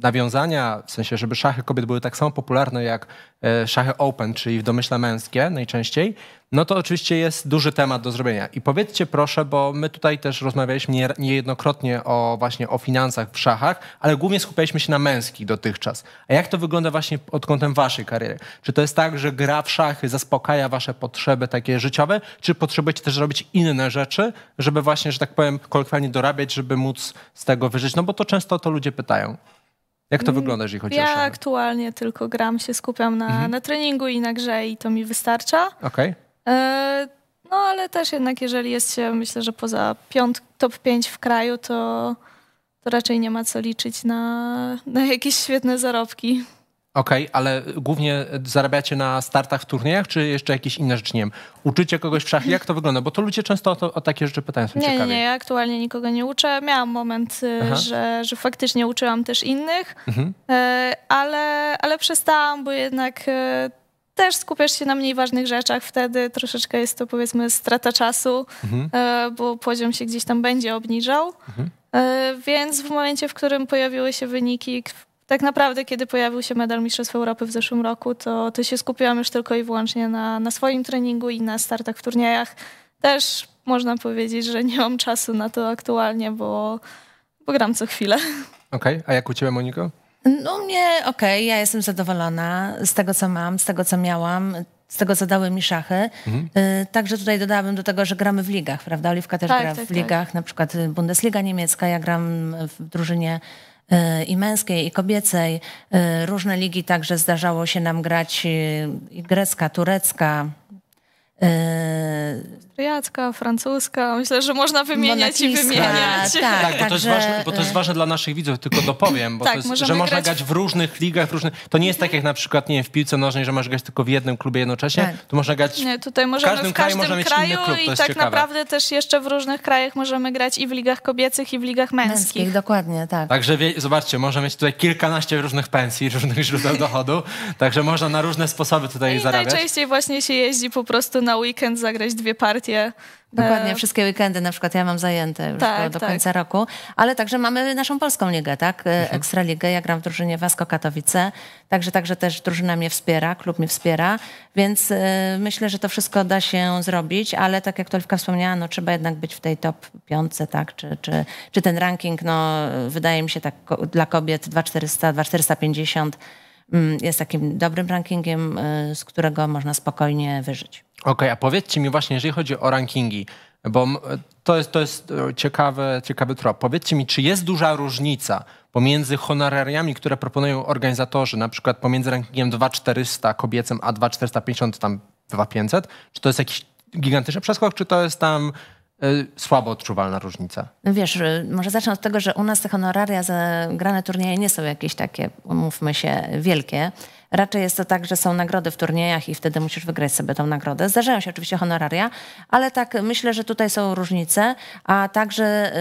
nawiązania, w sensie, żeby szachy kobiet były tak samo popularne jak E, szachy open, czyli w domyśle męskie najczęściej, no to oczywiście jest duży temat do zrobienia. I powiedzcie proszę, bo my tutaj też rozmawialiśmy niejednokrotnie o właśnie o finansach w szachach, ale głównie skupialiśmy się na męskich dotychczas. A jak to wygląda właśnie pod kątem waszej kariery? Czy to jest tak, że gra w szachy zaspokaja wasze potrzeby takie życiowe, czy potrzebujecie też robić inne rzeczy, żeby właśnie, że tak powiem, kolokwialnie dorabiać, żeby móc z tego wyżyć? No bo to często to ludzie pytają. Jak to mm, wygląda, jeżeli chodzi ja o Ja aktualnie tylko gram, się skupiam na, mhm. na treningu i na grze i to mi wystarcza. Okej. Okay. E, no ale też jednak, jeżeli jest się, myślę, że poza piąt, top 5 w kraju, to, to raczej nie ma co liczyć na, na jakieś świetne zarobki. Okej, okay, ale głównie zarabiacie na startach w turniejach, czy jeszcze jakieś inne rzeczy, nie wiem, uczycie kogoś w szachy, jak to wygląda? Bo to ludzie często o, to, o takie rzeczy pytają, są Nie, nie, ja aktualnie nikogo nie uczę. Miałam moment, y, że, że faktycznie uczyłam też innych, mhm. Y, ale, ale przestałam, bo jednak y, też skupiasz się na mniej ważnych rzeczach, wtedy troszeczkę jest to powiedzmy strata czasu, mhm. bo poziom się gdzieś tam będzie obniżał. Mhm. Więc w momencie, w którym pojawiły się wyniki, tak naprawdę, kiedy pojawił się medal Mistrzostw Europy w zeszłym roku, to, to się skupiłam już tylko i wyłącznie na, na swoim treningu i na startach w turniejach. Też można powiedzieć, że nie mam czasu na to aktualnie, bo, bo gram co chwilę. Okej, okay. a jak u Ciebie, Moniko? No mnie, okej, okay. ja jestem zadowolona z tego, co mam, z tego, co miałam z tego co dały mi szachy. Mhm. Y, także tutaj dodałabym do tego, że gramy w ligach, prawda? Oliwka też tak, gra tak, w tak. ligach, tak. na przykład Bundesliga niemiecka, ja gram w drużynie E, i męskiej, i kobiecej. E, różne ligi także zdarzało się nam grać e, grecka, turecka, austriacka, francuska. Myślę, że można wymieniać i wymieniać. Tak, tak, tak bo, także... to jest ważne, bo to jest ważne dla naszych widzów, tylko dopowiem, bo tak, jest, że można grać w różnych ligach, w różnych... To nie jest tak jak na przykład nie wiem, w piłce nożnej, że masz grać tylko w jednym klubie jednocześnie. Tak. to można grać nie, tutaj możemy w każdym, w każdym kraju, kraju klub, i tak ciekawe. naprawdę też jeszcze w różnych krajach możemy grać i w ligach kobiecych, i w ligach męskich. męskich dokładnie, tak. Także wie, zobaczcie, można mieć tutaj kilkanaście różnych pensji, różnych źródeł dochodu, także można na różne sposoby tutaj I zarabiać. najczęściej właśnie się jeździ po prostu na weekend zagrać dwie partie wakacje. E, Dokładnie, wszystkie weekendy na przykład ja mam zajęte już tak, do, tak. końca roku, ale także mamy naszą polską ligę, tak? E, mhm. Ekstraligę, ja gram w drużynie Wasko Katowice, także, także też drużyna mnie wspiera, klub mnie wspiera, więc y, myślę, że to wszystko da się zrobić, ale tak jak Tolika wspomniała, no trzeba jednak być w tej top piątce, tak? Czy, czy, czy ten ranking, no wydaje mi się tak dla kobiet 2400, 2450 Mm, jest takim dobrym rankingiem, y, z którego można spokojnie wyżyć. Okej, okay, a powiedzcie mi właśnie, jeżeli chodzi o rankingi, bo to jest, to jest e, ciekawy, ciekawy trop. Powiedzcie mi, czy jest duża różnica pomiędzy honorariami, które proponują organizatorzy, na przykład pomiędzy rankingiem 2400 kobiecym, a 2450 tam 2500? Czy to jest jakiś gigantyczny przeskok, czy to jest tam E, słabo odczuwalna różnica. No wiesz, może zacznę od tego, że u nas te honoraria za grane turnieje nie są jakieś takie, umówmy się, wielkie. Raczej jest to tak, że są nagrody w turniejach i wtedy musisz wygrać sobie tą nagrodę. Zdarzają się oczywiście honoraria, ale tak myślę, że tutaj są różnice, a także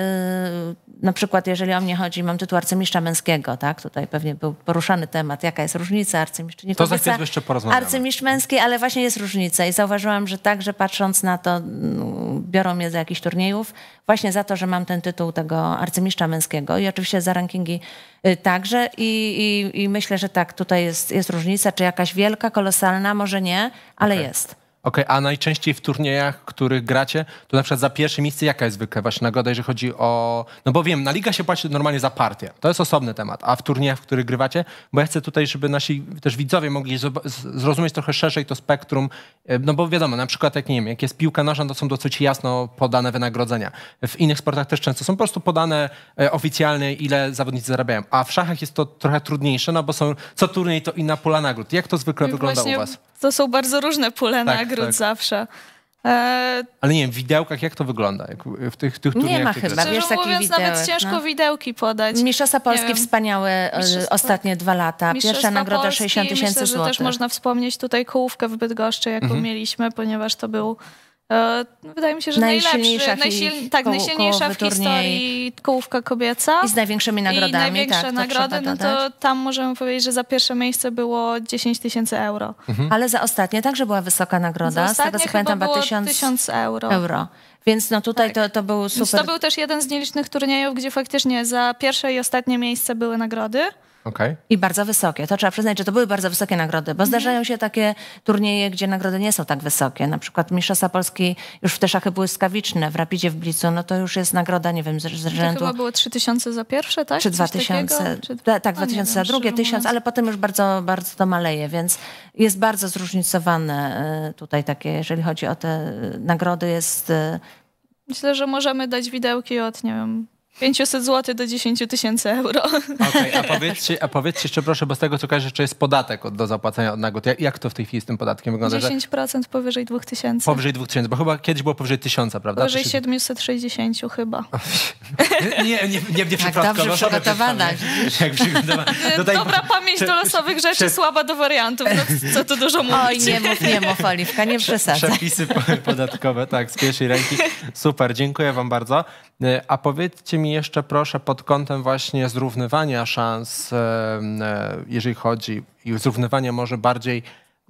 y, na przykład jeżeli o mnie chodzi, mam tytuł arcymistrza męskiego, tak? Tutaj pewnie był poruszany temat, jaka jest różnica arcymistrz nie To za chwilę jeszcze porozmawiamy. Arcymistrz męski, ale właśnie jest różnica i zauważyłam, że także patrząc na to, mm, biorą mnie za jakichś turniejów właśnie za to, że mam ten tytuł tego arcymistrza męskiego i oczywiście za rankingi y, także I, i, i myślę, że tak, tutaj jest, jest różnica, czy jakaś wielka, kolosalna, może nie, ale okay. jest. Okej, okay, a najczęściej w turniejach, w których gracie, to na przykład za pierwsze miejsce jaka jest zwykle właśnie nagroda, jeżeli chodzi o... No bo wiem, na liga się płaci normalnie za partię, to jest osobny temat, a w turniejach, w których grywacie, bo ja chcę tutaj, żeby nasi też widzowie mogli zrozumieć trochę szerzej to spektrum, e, no bo wiadomo, na przykład jak nie wiem, jak jest piłka nożna, to są dosyć jasno podane wynagrodzenia. W innych sportach też często są po prostu podane e, oficjalnie, ile zawodnicy zarabiają, a w szachach jest to trochę trudniejsze, no bo są co turniej to inna pula nagród. Jak to zwykle no wygląda u was? to są bardzo różne pule tak, nagród tak. zawsze. E... Ale nie wiem, w widełkach jak to wygląda? Jak w tych, tych Nie ma chyba, Szczerze wiesz, takich mówiąc, widełek, nawet ciężko no. widełki podać. Mistrzostwa Polski wspaniałe y, Mistrzostwa... ostatnie dwa lata. Pierwsza nagroda Polski, 60 tysięcy złotych. Myślę, że też można wspomnieć tutaj kołówkę w Bydgoszczy, jaką mhm. mieliśmy, ponieważ to był E, no, wydaje mi się, że najsilniejsza najsil, tak, koło, najsilniejsza w historii kołówka kobieca. I z największymi nagrodami. I tak, największe tak, nagrody, to no to tam możemy powiedzieć, że za pierwsze miejsce było 10 tysięcy euro. Mhm. Ale za ostatnie także była wysoka nagroda. Za z tego co było 1000 tysiąc... euro. euro. Więc no tutaj tak. to, to był super. Więc to był też jeden z nielicznych turniejów, gdzie faktycznie za pierwsze i ostatnie miejsce były nagrody. Okay. I bardzo wysokie. To trzeba przyznać, że to były bardzo wysokie nagrody, bo mhm. zdarzają się takie turnieje, gdzie nagrody nie są tak wysokie. Na przykład Mistrzostwa Polski już w te szachy błyskawiczne, w Rapidzie, w Blicu, no to już jest nagroda, nie wiem, z, z rzędu... To chyba było 3000 za pierwsze, tak? Czy 2000, czy... tak, 2000 no za drugie, 1000, ale potem już bardzo, bardzo to maleje, więc jest bardzo zróżnicowane y, tutaj takie, jeżeli chodzi o te y, nagrody, jest... Y, Myślę, że możemy dać widełki od, nie wiem, 500 zł do 10 tysięcy euro. Okay, a, powiedzcie, a powiedzcie jeszcze proszę, bo z tego co kojarzę, jeszcze jest podatek do zapłacenia od nagród. Jak, jak, to w tej chwili z tym podatkiem wygląda? 10% powyżej 2 tysięcy. Powyżej 2 tysięcy, bo chyba kiedyś było powyżej 1000, prawda? Powyżej 760 chyba. nie, nie, nie, nie, nie tak dobrze przygotowana. Jak przygotowana. Dobra pamięć do losowych rzeczy, słaba do wariantów. No, co tu dużo mówić. Oj, nie mów, nie mów, Oliwka, nie przesadzaj. Przepisy podatkowe, tak, z pierwszej ręki. Super, dziękuję wam bardzo. E, a powiedzcie mi jeszcze proszę pod kątem właśnie zrównywania szans, e, e, jeżeli chodzi, i zrównywania może bardziej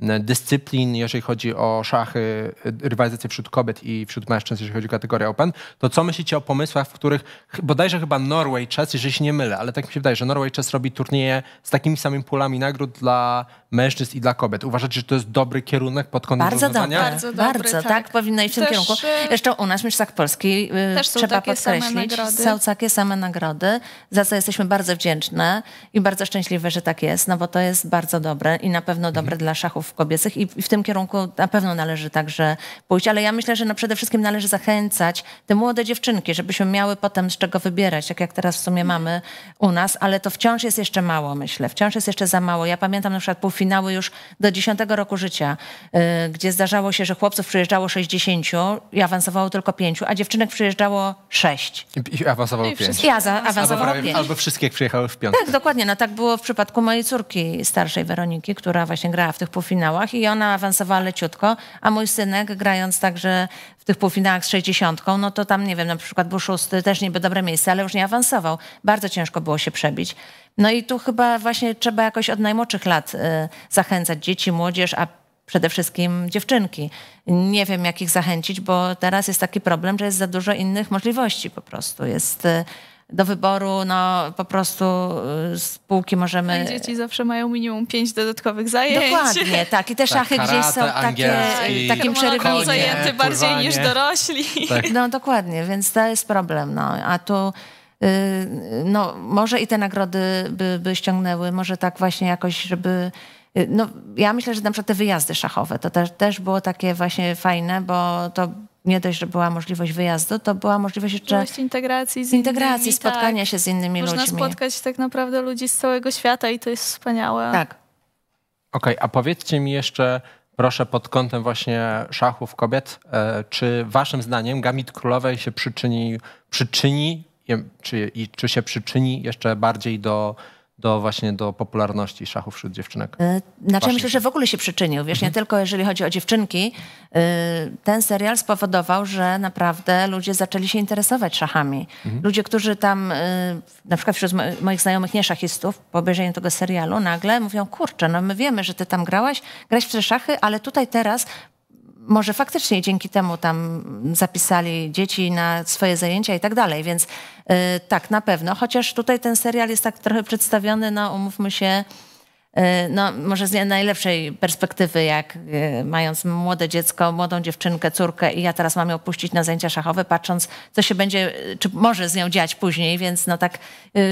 e, dyscyplin, jeżeli chodzi o szachy, rywalizację wśród kobiet i wśród mężczyzn, jeżeli chodzi o kategorię Open, to co myślicie o pomysłach, w których bodajże chyba Norway Chess, jeżeli się nie mylę, ale tak mi się wydaje, że Norway Chess robi turnieje z takimi samymi pulami nagród dla mężczyzn i dla kobiet. Uważacie, że to jest dobry kierunek pod kątem Bardzo bardzo, dobry, bardzo tak. tak. Powinno iść w tym też, kierunku. Jeszcze e, u nas w Polski e, też trzeba takie podkreślić, same są takie same nagrody, za co jesteśmy bardzo wdzięczne i bardzo szczęśliwe, że tak jest, no bo to jest bardzo dobre i na pewno dobre mhm. dla szachów kobiecych i w tym kierunku na pewno należy także pójść, ale ja myślę, że no przede wszystkim należy zachęcać te młode dziewczynki, żebyśmy miały potem z czego wybierać, tak jak teraz w sumie mamy u nas, ale to wciąż jest jeszcze mało, myślę, wciąż jest jeszcze za mało. Ja pamiętam na przykład pół finały już do 10 roku życia, y, gdzie zdarzało się, że chłopców przyjeżdżało 60 i awansowało tylko 5, a dziewczynek przyjeżdżało 6. I awansowało 5. No I ja za, awansowało albo, prawie, albo wszystkie przyjechały w piątek. Tak, dokładnie. No tak było w przypadku mojej córki starszej Weroniki, która właśnie grała w tych półfinałach i ona awansowała leciutko, a mój synek grając także tych półfinałach z 60, no to tam, nie wiem, na przykład był szósty, też niby dobre miejsce, ale już nie awansował. Bardzo ciężko było się przebić. No i tu chyba właśnie trzeba jakoś od najmłodszych lat y, zachęcać dzieci, młodzież, a przede wszystkim dziewczynki. Nie wiem, jak ich zachęcić, bo teraz jest taki problem, że jest za dużo innych możliwości po prostu. Jest y, do wyboru, no po prostu y, z półki możemy... A dzieci zawsze mają minimum pięć dodatkowych zajęć. Dokładnie, tak. I te tak, szachy tak, karate, gdzieś są takie, takim przerywnikiem. zajęty bardziej pływanie. niż dorośli. Tak. No dokładnie, więc to jest problem. No. A tu y, no może i te nagrody by, by ściągnęły, może tak właśnie jakoś, żeby... Y, no, ja myślę, że na przykład te wyjazdy szachowe to też, też było takie właśnie fajne, bo to nie dość, że była możliwość wyjazdu, to była możliwość jeszcze możliwość integracji, z integracji innymi, spotkania tak. się z innymi Można ludźmi. Można spotkać tak naprawdę ludzi z całego świata i to jest wspaniałe. Tak. Okej, okay, a powiedzcie mi jeszcze, proszę, pod kątem właśnie szachów kobiet, e, czy waszym zdaniem gamit królowej się przyczyni, przyczyni czy, i czy się przyczyni jeszcze bardziej do do właśnie do popularności szachu wśród dziewczynek? E, znaczy Właśnie. myślę, że w ogóle się przyczynił, wiesz, mhm. nie tylko jeżeli chodzi o dziewczynki. Y, ten serial spowodował, że naprawdę ludzie zaczęli się interesować szachami. Mhm. Ludzie, którzy tam, y, na przykład wśród moich znajomych nie szachistów, po obejrzeniu tego serialu nagle mówią, kurczę, no my wiemy, że ty tam grałaś, grałaś w te szachy, ale tutaj teraz może faktycznie dzięki temu tam zapisali dzieci na swoje zajęcia i tak dalej, więc y, tak, na pewno. Chociaż tutaj ten serial jest tak trochę przedstawiony, no umówmy się, y, no może z nie najlepszej perspektywy, jak y, mając młode dziecko, młodą dziewczynkę, córkę i ja teraz mam ją puścić na zajęcia szachowe, patrząc co się będzie, czy może z nią dziać później, więc no tak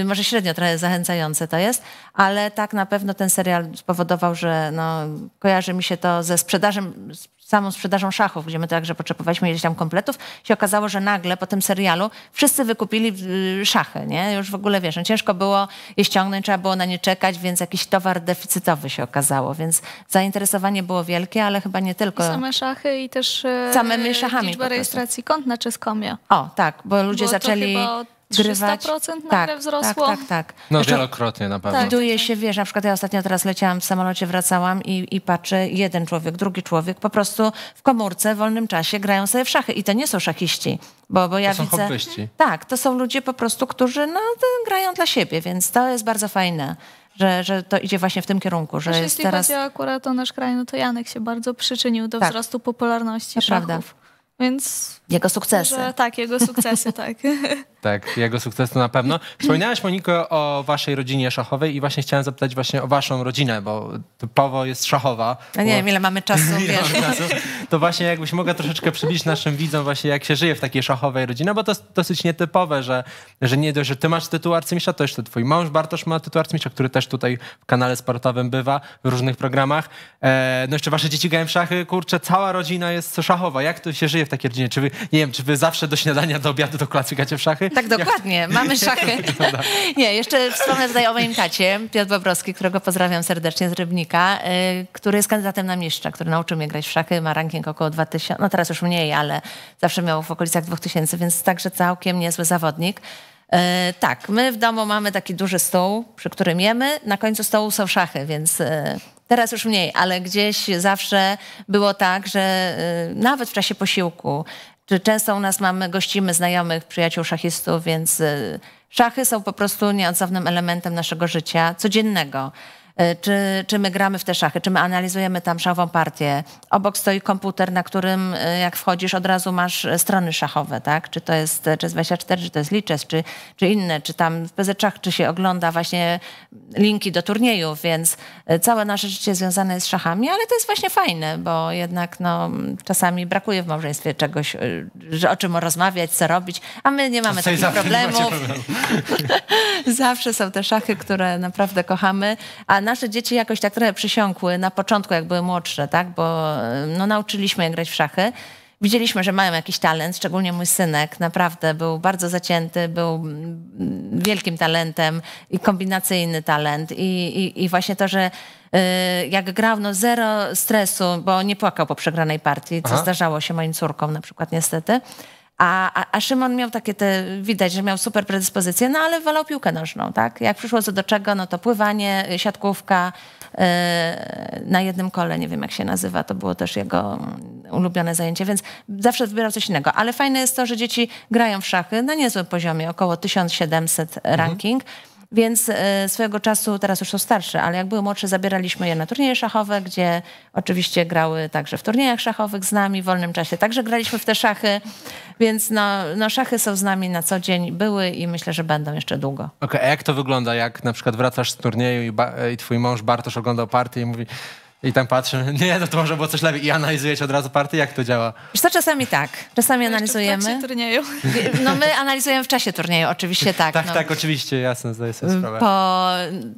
może średnio trochę zachęcające to jest, ale tak na pewno ten serial spowodował, że no, kojarzy mi się to ze sprzedażem samą sprzedażą szachów, gdzie my także potrzebowaliśmy ileś tam kompletów, się okazało, że nagle po tym serialu wszyscy wykupili y, szachy, nie? Już w ogóle, wiesz, no ciężko było je ściągnąć, trzeba było na nie czekać, więc jakiś towar deficytowy się okazało, więc zainteresowanie było wielkie, ale chyba nie tylko. I same szachy i też e, Samymi szachami liczba rejestracji kont na Czeskomie. O, tak, bo ludzie bo zaczęli... To chyba grywać. 300% nagle tak, tak, wzrosło? Tak, tak, tak. No wielokrotnie na pewno. Widuje się, wiesz, na przykład ja ostatnio teraz leciałam w samolocie, wracałam i, i patrzę, jeden człowiek, drugi człowiek po prostu w komórce w wolnym czasie grają sobie w szachy i to nie są szachiści, bo, bo ja to widzę... Są hobbyści. Tak, to są ludzie po prostu, którzy no, grają dla siebie, więc to jest bardzo fajne. Że, że, to idzie właśnie w tym kierunku, że Jeśli jest teraz... chodzi akurat o nasz kraj, no to Janek się bardzo przyczynił do tak. wzrostu popularności to szachów. Prawda. Więc jego sukcesy. tak, jego sukcesy, tak. tak, jego sukcesy na pewno. Wspominałaś, Moniko, o waszej rodzinie szachowej i właśnie chciałem zapytać właśnie o waszą rodzinę, bo typowo jest szachowa. No nie bo... wiem, ile mamy czasu, wiesz. Czasu, to właśnie jakbyś mogła troszeczkę przybliżyć naszym widzom właśnie, jak się żyje w takiej szachowej rodzinie, bo to jest dosyć nietypowe, że, że nie dość, że ty masz tytuł arcymistrza, to jeszcze twój mąż Bartosz ma tytuł arcymistrza, który też tutaj w kanale sportowym bywa, w różnych programach. E, no jeszcze wasze dzieci grają w szachy, kurczę, cała rodzina jest szachowa. Jak to się żyje w takiej rodzinie? Czy wy, nie wiem, czy wy zawsze do śniadania, do obiadu, do kolacji gracie w szachy? Tak, dokładnie. Jak... Mamy szachy. No nie, jeszcze wspomnę tutaj o moim tacie, Piotr Bobrowski, którego pozdrawiam serdecznie z Rybnika, y, który jest kandydatem na mistrza, który nauczył mnie grać w szachy, ma ranking około 2000, no teraz już mniej, ale zawsze miał w okolicach 2000, więc także całkiem niezły zawodnik. Y, tak, my w domu mamy taki duży stół, przy którym jemy. Na końcu stołu są szachy, więc y, Teraz już mniej, ale gdzieś zawsze było tak, że y, nawet w czasie posiłku, czy często u nas mamy gościmy znajomych, przyjaciół szachistów, więc y, szachy są po prostu nieodzownym elementem naszego życia codziennego. E, czy, czy my gramy w te szachy, czy my analizujemy tam szachową partię. Obok stoi komputer, na którym e, jak wchodzisz od razu masz e, strony szachowe, tak? Czy to jest czy 24, czy to jest Lichess, czy, czy inne, czy tam w PZczach, czy się ogląda właśnie linki do turniejów, więc całe nasze życie związane jest z szachami, ale to jest właśnie fajne, bo jednak no, czasami brakuje w małżeństwie czegoś, o czym rozmawiać, co robić, a my nie mamy takich problemów. Problem. zawsze są te szachy, które naprawdę kochamy, a nasze dzieci jakoś tak trochę przysiąkły na początku, jak były młodsze, tak? bo y, no, nauczyliśmy je grać w szachy. Widzieliśmy, że mają jakiś talent, szczególnie mój synek. Naprawdę był bardzo zacięty, był mm, wielkim talentem i kombinacyjny talent. I, i, i właśnie to, że y, jak grał, no zero stresu, bo nie płakał po przegranej partii, co Aha. zdarzało się moim córkom na przykład niestety. A, a, a, Szymon miał takie te, widać, że miał super predyspozycje, no ale wolał piłkę nożną, tak? Jak przyszło co do czego, no to pływanie, y, siatkówka yy, na jednym kole, nie wiem jak się nazywa, to było też jego mm, ulubione zajęcie, więc zawsze wybierał coś innego. Ale fajne jest to, że dzieci grają w szachy na niezłym poziomie, około 1700 ranking. Mhm więc e, swojego czasu, teraz już są starsze, ale jak były młodsze, zabieraliśmy je na turnieje szachowe, gdzie oczywiście grały także w turniejach szachowych z nami w wolnym czasie. Także graliśmy w te szachy, więc no, no szachy są z nami na co dzień, były i myślę, że będą jeszcze długo. Okej, okay, a jak to wygląda, jak na przykład wracasz z turnieju i, i twój mąż Bartosz oglądał partię i mówi i tam patrzę. nie, no to może było coś lepiej. I analizujecie od razu partię, jak to działa? Wiesz co, czasami tak. Czasami analizujemy. W czasie turnieju. No my analizujemy w czasie turnieju, oczywiście tak. Tak, no. tak, oczywiście, jasne, zdaję sobie sprawę. Po,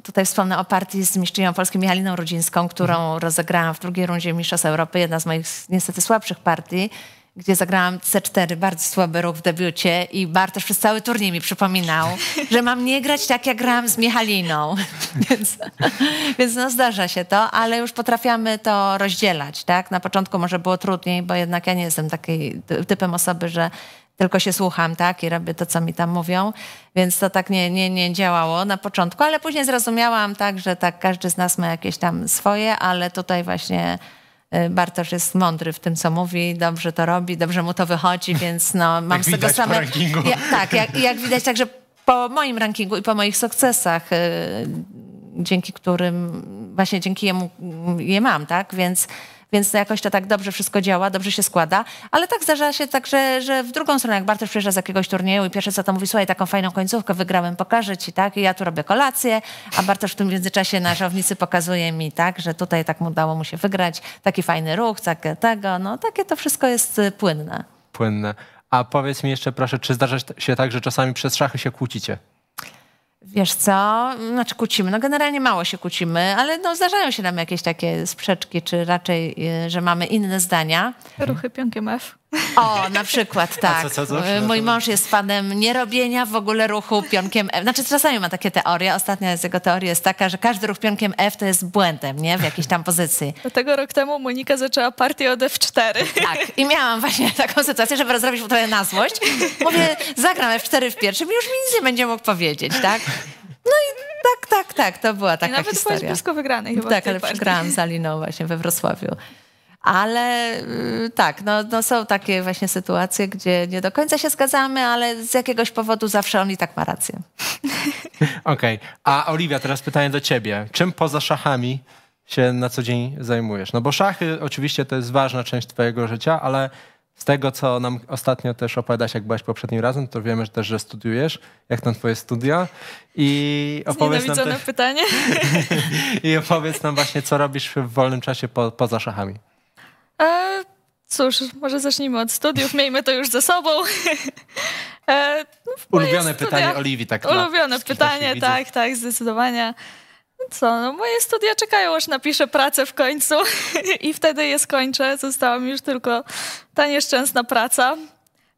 tutaj wspomnę o partii z mistrzynią Polską Michaliną Rudzińską, którą mhm. rozegrałam w drugiej rundzie Mistrzostw Europy, jedna z moich niestety słabszych partii gdzie zagrałam C4, bardzo słaby rok w debiucie i Bartosz przez cały turniej mi przypominał, że mam nie grać tak, jak grałam z Michaliną. więc, więc no zdarza się to, ale już potrafiamy to rozdzielać, tak? Na początku może było trudniej, bo jednak ja nie jestem takiej typem osoby, że tylko się słucham, tak, i robię to, co mi tam mówią, więc to tak nie, nie, nie działało na początku, ale później zrozumiałam tak, że tak każdy z nas ma jakieś tam swoje, ale tutaj właśnie E, Bartosz jest mądry w tym, co mówi, dobrze to robi, dobrze mu to wychodzi, więc no, mam jak z tego same... Ja, tak, jak, jak widać także po moim rankingu i po moich sukcesach, e, dzięki którym, właśnie dzięki jemu je mam, tak? Więc więc jakoś to tak dobrze wszystko działa, dobrze się składa. Ale tak zdarza się tak, że, że w drugą stronę, jak Bartosz przyjeżdża z jakiegoś turnieju i pierwsze co to mówi, słuchaj, taką fajną końcówkę wygrałem, pokażę ci, tak? I ja tu robię kolację, a Bartosz w tym międzyczasie na żołnicy pokazuje mi, tak, że tutaj tak mu dało, mu się wygrać, taki fajny ruch, tak, tego, no takie to wszystko jest y, płynne. Płynne. A powiedz mi jeszcze, proszę, czy zdarza się tak, że czasami przez szachy się kłócicie? Wiesz co, znaczy kłócimy, no generalnie mało się kłócimy, ale no zdarzają się nam jakieś takie sprzeczki, czy raczej, y, że mamy inne zdania. Ruchy pionkiem F. O, na przykład, tak. Co, co, co? E, mój mąż jest fanem nierobienia w ogóle ruchu pionkiem F. Znaczy czasami ma takie teorie. Ostatnia z jego teorii jest taka, że każdy ruch pionkiem F to jest błędem, nie? W jakiejś tam pozycji. Dlatego rok temu Monika zaczęła partię od F4. Tak. I miałam właśnie taką sytuację, żeby rozrobić mu trochę na złość. Mówię, zagram F4 w pierwszym i już mi nic nie będzie mógł powiedzieć, tak? No i tak, tak, tak, to była taka I nawet historia. Nawet blisko wygranej chyba. Tak, ale przegrałam z Aliną właśnie we Wrocławiu. Ale y, tak, no, no, są takie właśnie sytuacje, gdzie nie do końca się zgadzamy, ale z jakiegoś powodu zawsze on i tak ma rację. Okej, okay. a Oliwia, teraz pytanie do ciebie. Czym poza szachami się na co dzień zajmujesz? No bo szachy oczywiście to jest ważna część twojego życia, ale z tego, co nam ostatnio też opowiadasz jak byłaś poprzednim razem, to wiemy też, że studiujesz. Jak tam twoje studia? I opowiedz nam też... pytanie. I opowiedz nam właśnie, co robisz w wolnym czasie po, poza szachami. E, cóż, może zacznijmy od studiów, miejmy to już ze sobą. E, no, Ulubione studia... pytanie Oliwii, tak? Ulubione pytanie, tak, tak, zdecydowanie. No co, no moje studia czekają, aż napiszę pracę w końcu i wtedy je skończę. Została mi już tylko ta nieszczęsna praca.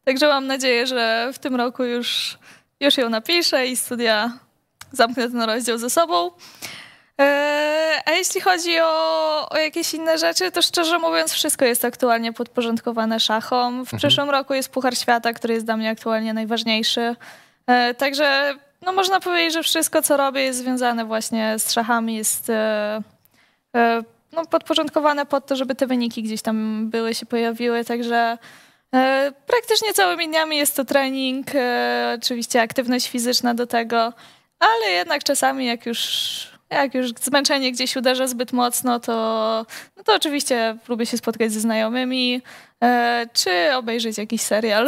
Także mam nadzieję, że w tym roku już, już ją napiszę i studia zamknę ten rozdział ze sobą. E, a jeśli chodzi o, o, jakieś inne rzeczy, to szczerze mówiąc, wszystko jest aktualnie podporządkowane szachom. W mhm. przyszłym roku jest Puchar Świata, który jest dla mnie aktualnie najważniejszy. E, także no, można powiedzieć, że wszystko, co robię, jest związane właśnie z szachami, jest e, no, podporządkowane pod to, żeby te wyniki gdzieś tam były, się pojawiły. Także praktycznie całymi dniami jest to trening, oczywiście aktywność fizyczna do tego, ale jednak czasami, jak już jak już zmęczenie gdzieś uderza zbyt mocno, to, no to oczywiście lubię się spotkać ze znajomymi e, czy obejrzeć jakiś serial.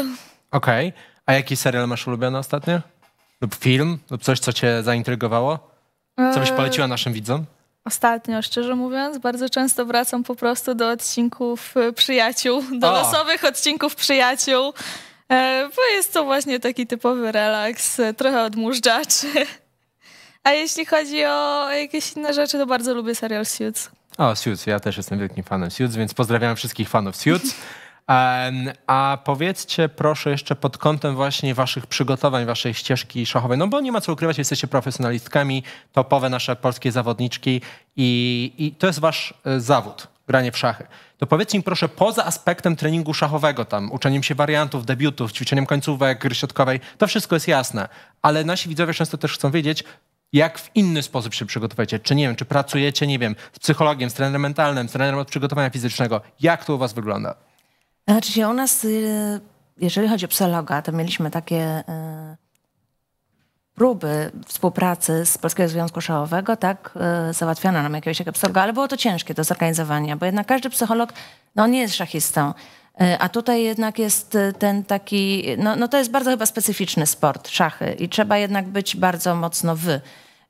Okej. Okay. A jaki serial masz ulubiony ostatnio? Lub film? Lub coś, co cię zaintrygowało? Co byś e, poleciła naszym widzom? Ostatnio, szczerze mówiąc, bardzo często wracam po prostu do odcinków e, przyjaciół, do o. losowych odcinków przyjaciół, e, bo jest to właśnie taki typowy relaks, trochę odmóżdżaczy. A jeśli chodzi o jakieś inne rzeczy, to bardzo lubię serial Suits. O, Suits, ja też jestem wielkim fanem Suits, więc pozdrawiam wszystkich fanów Suits. A powiedzcie proszę jeszcze pod kątem właśnie waszych przygotowań, waszej ścieżki szachowej, no bo nie ma co ukrywać, jesteście profesjonalistkami, topowe nasze polskie zawodniczki i, i to jest wasz e, zawód, granie w szachy. To powiedzcie mi proszę, poza aspektem treningu szachowego tam, uczeniem się wariantów, debiutów, ćwiczeniem końcówek, gry środkowej, to wszystko jest jasne, ale nasi widzowie często też chcą wiedzieć, jak w inny sposób się przygotowujecie? Czy nie wiem, czy pracujecie, nie wiem, z psychologiem, z trenerem mentalnym, z trenerem od przygotowania fizycznego? Jak to u was wygląda? Znaczy się u nas, y, jeżeli chodzi o psychologa, to mieliśmy takie y, próby współpracy z Polskiego Związku Szałowego, tak, y, załatwiono nam jakiegoś psychologa, ale było to ciężkie do zorganizowania, bo jednak każdy psycholog, no on nie jest szachistą, E, a tutaj jednak jest e, ten taki, no, no to jest bardzo chyba specyficzny sport, szachy i trzeba jednak być bardzo mocno wy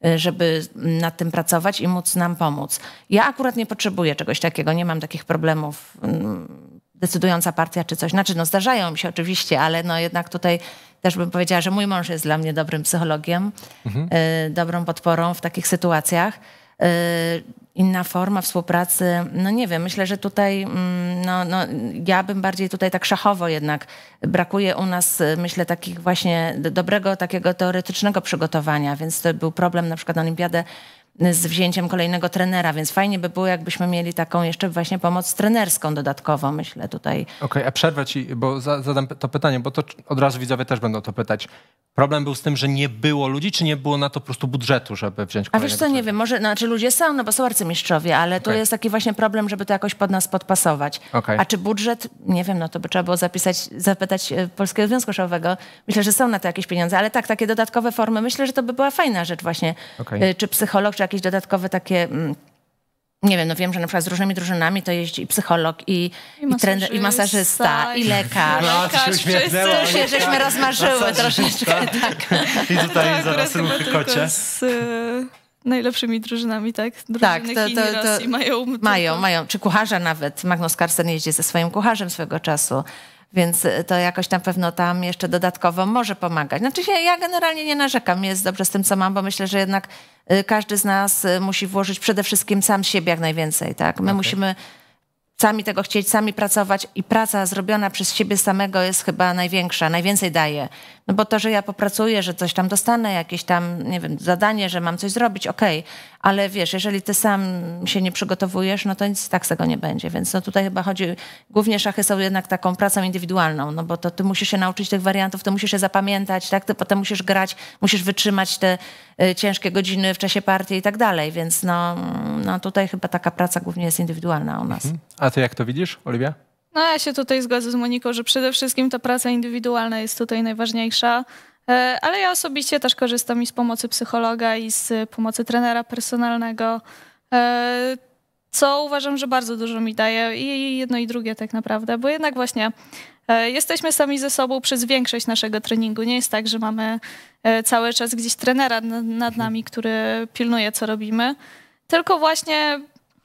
e, żeby nad tym pracować i móc nam pomóc. Ja akurat nie potrzebuję czegoś takiego, nie mam takich problemów. Mm, decydująca partia czy coś. Znaczy, no zdarzają mi się oczywiście, ale no jednak tutaj też bym powiedziała, że mój mąż jest dla mnie dobrym psychologiem, mhm. dobrą podporą w takich sytuacjach inna forma współpracy. No nie wiem, myślę, że tutaj mm, no, no, ja bym bardziej tutaj tak szachowo jednak brakuje u nas, y, myślę, takich właśnie dobrego takiego teoretycznego przygotowania, więc to był problem na przykład na Olimpiadę z wzięciem kolejnego trenera, więc fajnie by było, jakbyśmy mieli taką jeszcze właśnie pomoc trenerską dodatkowo, myślę tutaj. Okej, okay, a przerwę ci, bo za, zadam to pytanie, bo to od razu widzowie też będą to pytać. Problem był z tym, że nie było ludzi, czy nie było na to po prostu budżetu, żeby wziąć A wiesz co, trenera? nie wiem, może, znaczy ludzie są, no bo są arcymistrzowie, ale okay. tu jest taki właśnie problem, żeby to jakoś pod nas podpasować. Okay. A czy budżet, nie wiem, no to by trzeba było zapisać, zapytać e, Polskiego Związku Szałowego. Myślę, że są na to jakieś pieniądze, ale tak, takie dodatkowe formy, myślę, że to by była fajna rzecz właśnie. E, czy psycholog, czy jakieś dodatkowe takie mm, nie wiem, no wiem, że na przykład z różnymi drużynami to jeździ i psycholog, i, I, i, trener, i masażysta, i lekarz. No, lekarz się uśmiechnęła. Tu się żeśmy rozmarzyły troszeczkę, tak. I tutaj tak, zaraz ruchy kocie. Z e, najlepszymi drużynami, tak? Drużyny tak, to, to, to, to mają. Mają, mają. Czy kucharza nawet. Magnus Carsten jeździ ze swoim kucharzem swego czasu. Więc e, to jakoś na pewno tam jeszcze dodatkowo może pomagać. Znaczy się, ja generalnie nie narzekam, jest dobrze z tym, co mam, bo myślę, że jednak e, każdy z nas e, musi włożyć przede wszystkim sam siebie jak najwięcej. Tak? My okay. musimy sami tego chcieć, sami pracować i praca zrobiona przez siebie samego jest chyba największa, najwięcej daje. No bo to, że ja popracuję, że coś tam dostanę, jakieś tam, nie wiem, zadanie, że mam coś zrobić, okej, okay ale wiesz, jeżeli ty sam się nie przygotowujesz, no to nic tak z tego nie będzie. Więc no tutaj chyba chodzi, głównie szachy są jednak taką pracą indywidualną, no bo to ty musisz się nauczyć tych wariantów, to musisz się zapamiętać, tak? Ty potem musisz grać, musisz wytrzymać te y, ciężkie godziny w czasie partii i tak dalej, więc no, no tutaj chyba taka praca głównie jest indywidualna u nas. Mhm. A ty jak to widzisz, Oliwia? No ja się tutaj zgadzam z Moniką, że przede wszystkim ta praca indywidualna jest tutaj najważniejsza. E, ale ja osobiście też korzystam i z pomocy psychologa, i z pomocy trenera personalnego, e, co uważam, że bardzo dużo mi daje i jedno i drugie tak naprawdę, bo jednak właśnie e, jesteśmy sami ze sobą przez większość naszego treningu. Nie jest tak, że mamy cały czas gdzieś trenera nad nami, który pilnuje, co robimy, tylko właśnie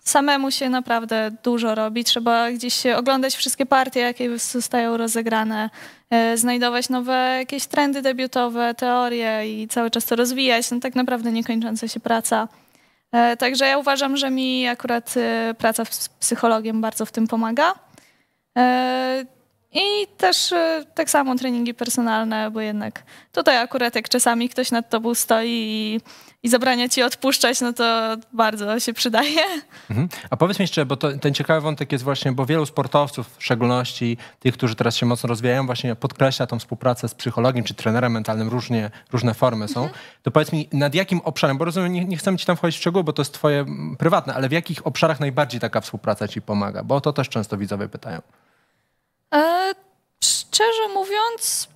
samemu się naprawdę dużo robi. Trzeba gdzieś oglądać wszystkie partie, jakie zostają rozegrane, e, znajdować nowe jakieś trendy debiutowe, teorie i cały czas to rozwijać. No, tak naprawdę niekończąca się praca. E, także ja uważam, że mi akurat e, praca z psychologiem bardzo w tym pomaga. I też tak samo treningi personalne, bo jednak tutaj akurat jak czasami ktoś nad tobą stoi i i zabrania ci odpuszczać, no to bardzo się przydaje. Mhm. A powiedz mi jeszcze, bo to, ten ciekawy wątek jest właśnie, bo wielu sportowców, w szczególności tych, którzy teraz się mocno rozwijają, właśnie podkreśla tą współpracę z psychologiem czy trenerem mentalnym, różnie, różne formy są. Mhm. To powiedz mi, nad jakim obszarem, bo rozumiem, nie, nie chcemy ci tam wchodzić w szczegóły, bo to jest twoje mm, prywatne, ale w jakich obszarach najbardziej taka współpraca ci pomaga? Bo o to też często widzowie pytają. E, szczerze mówiąc,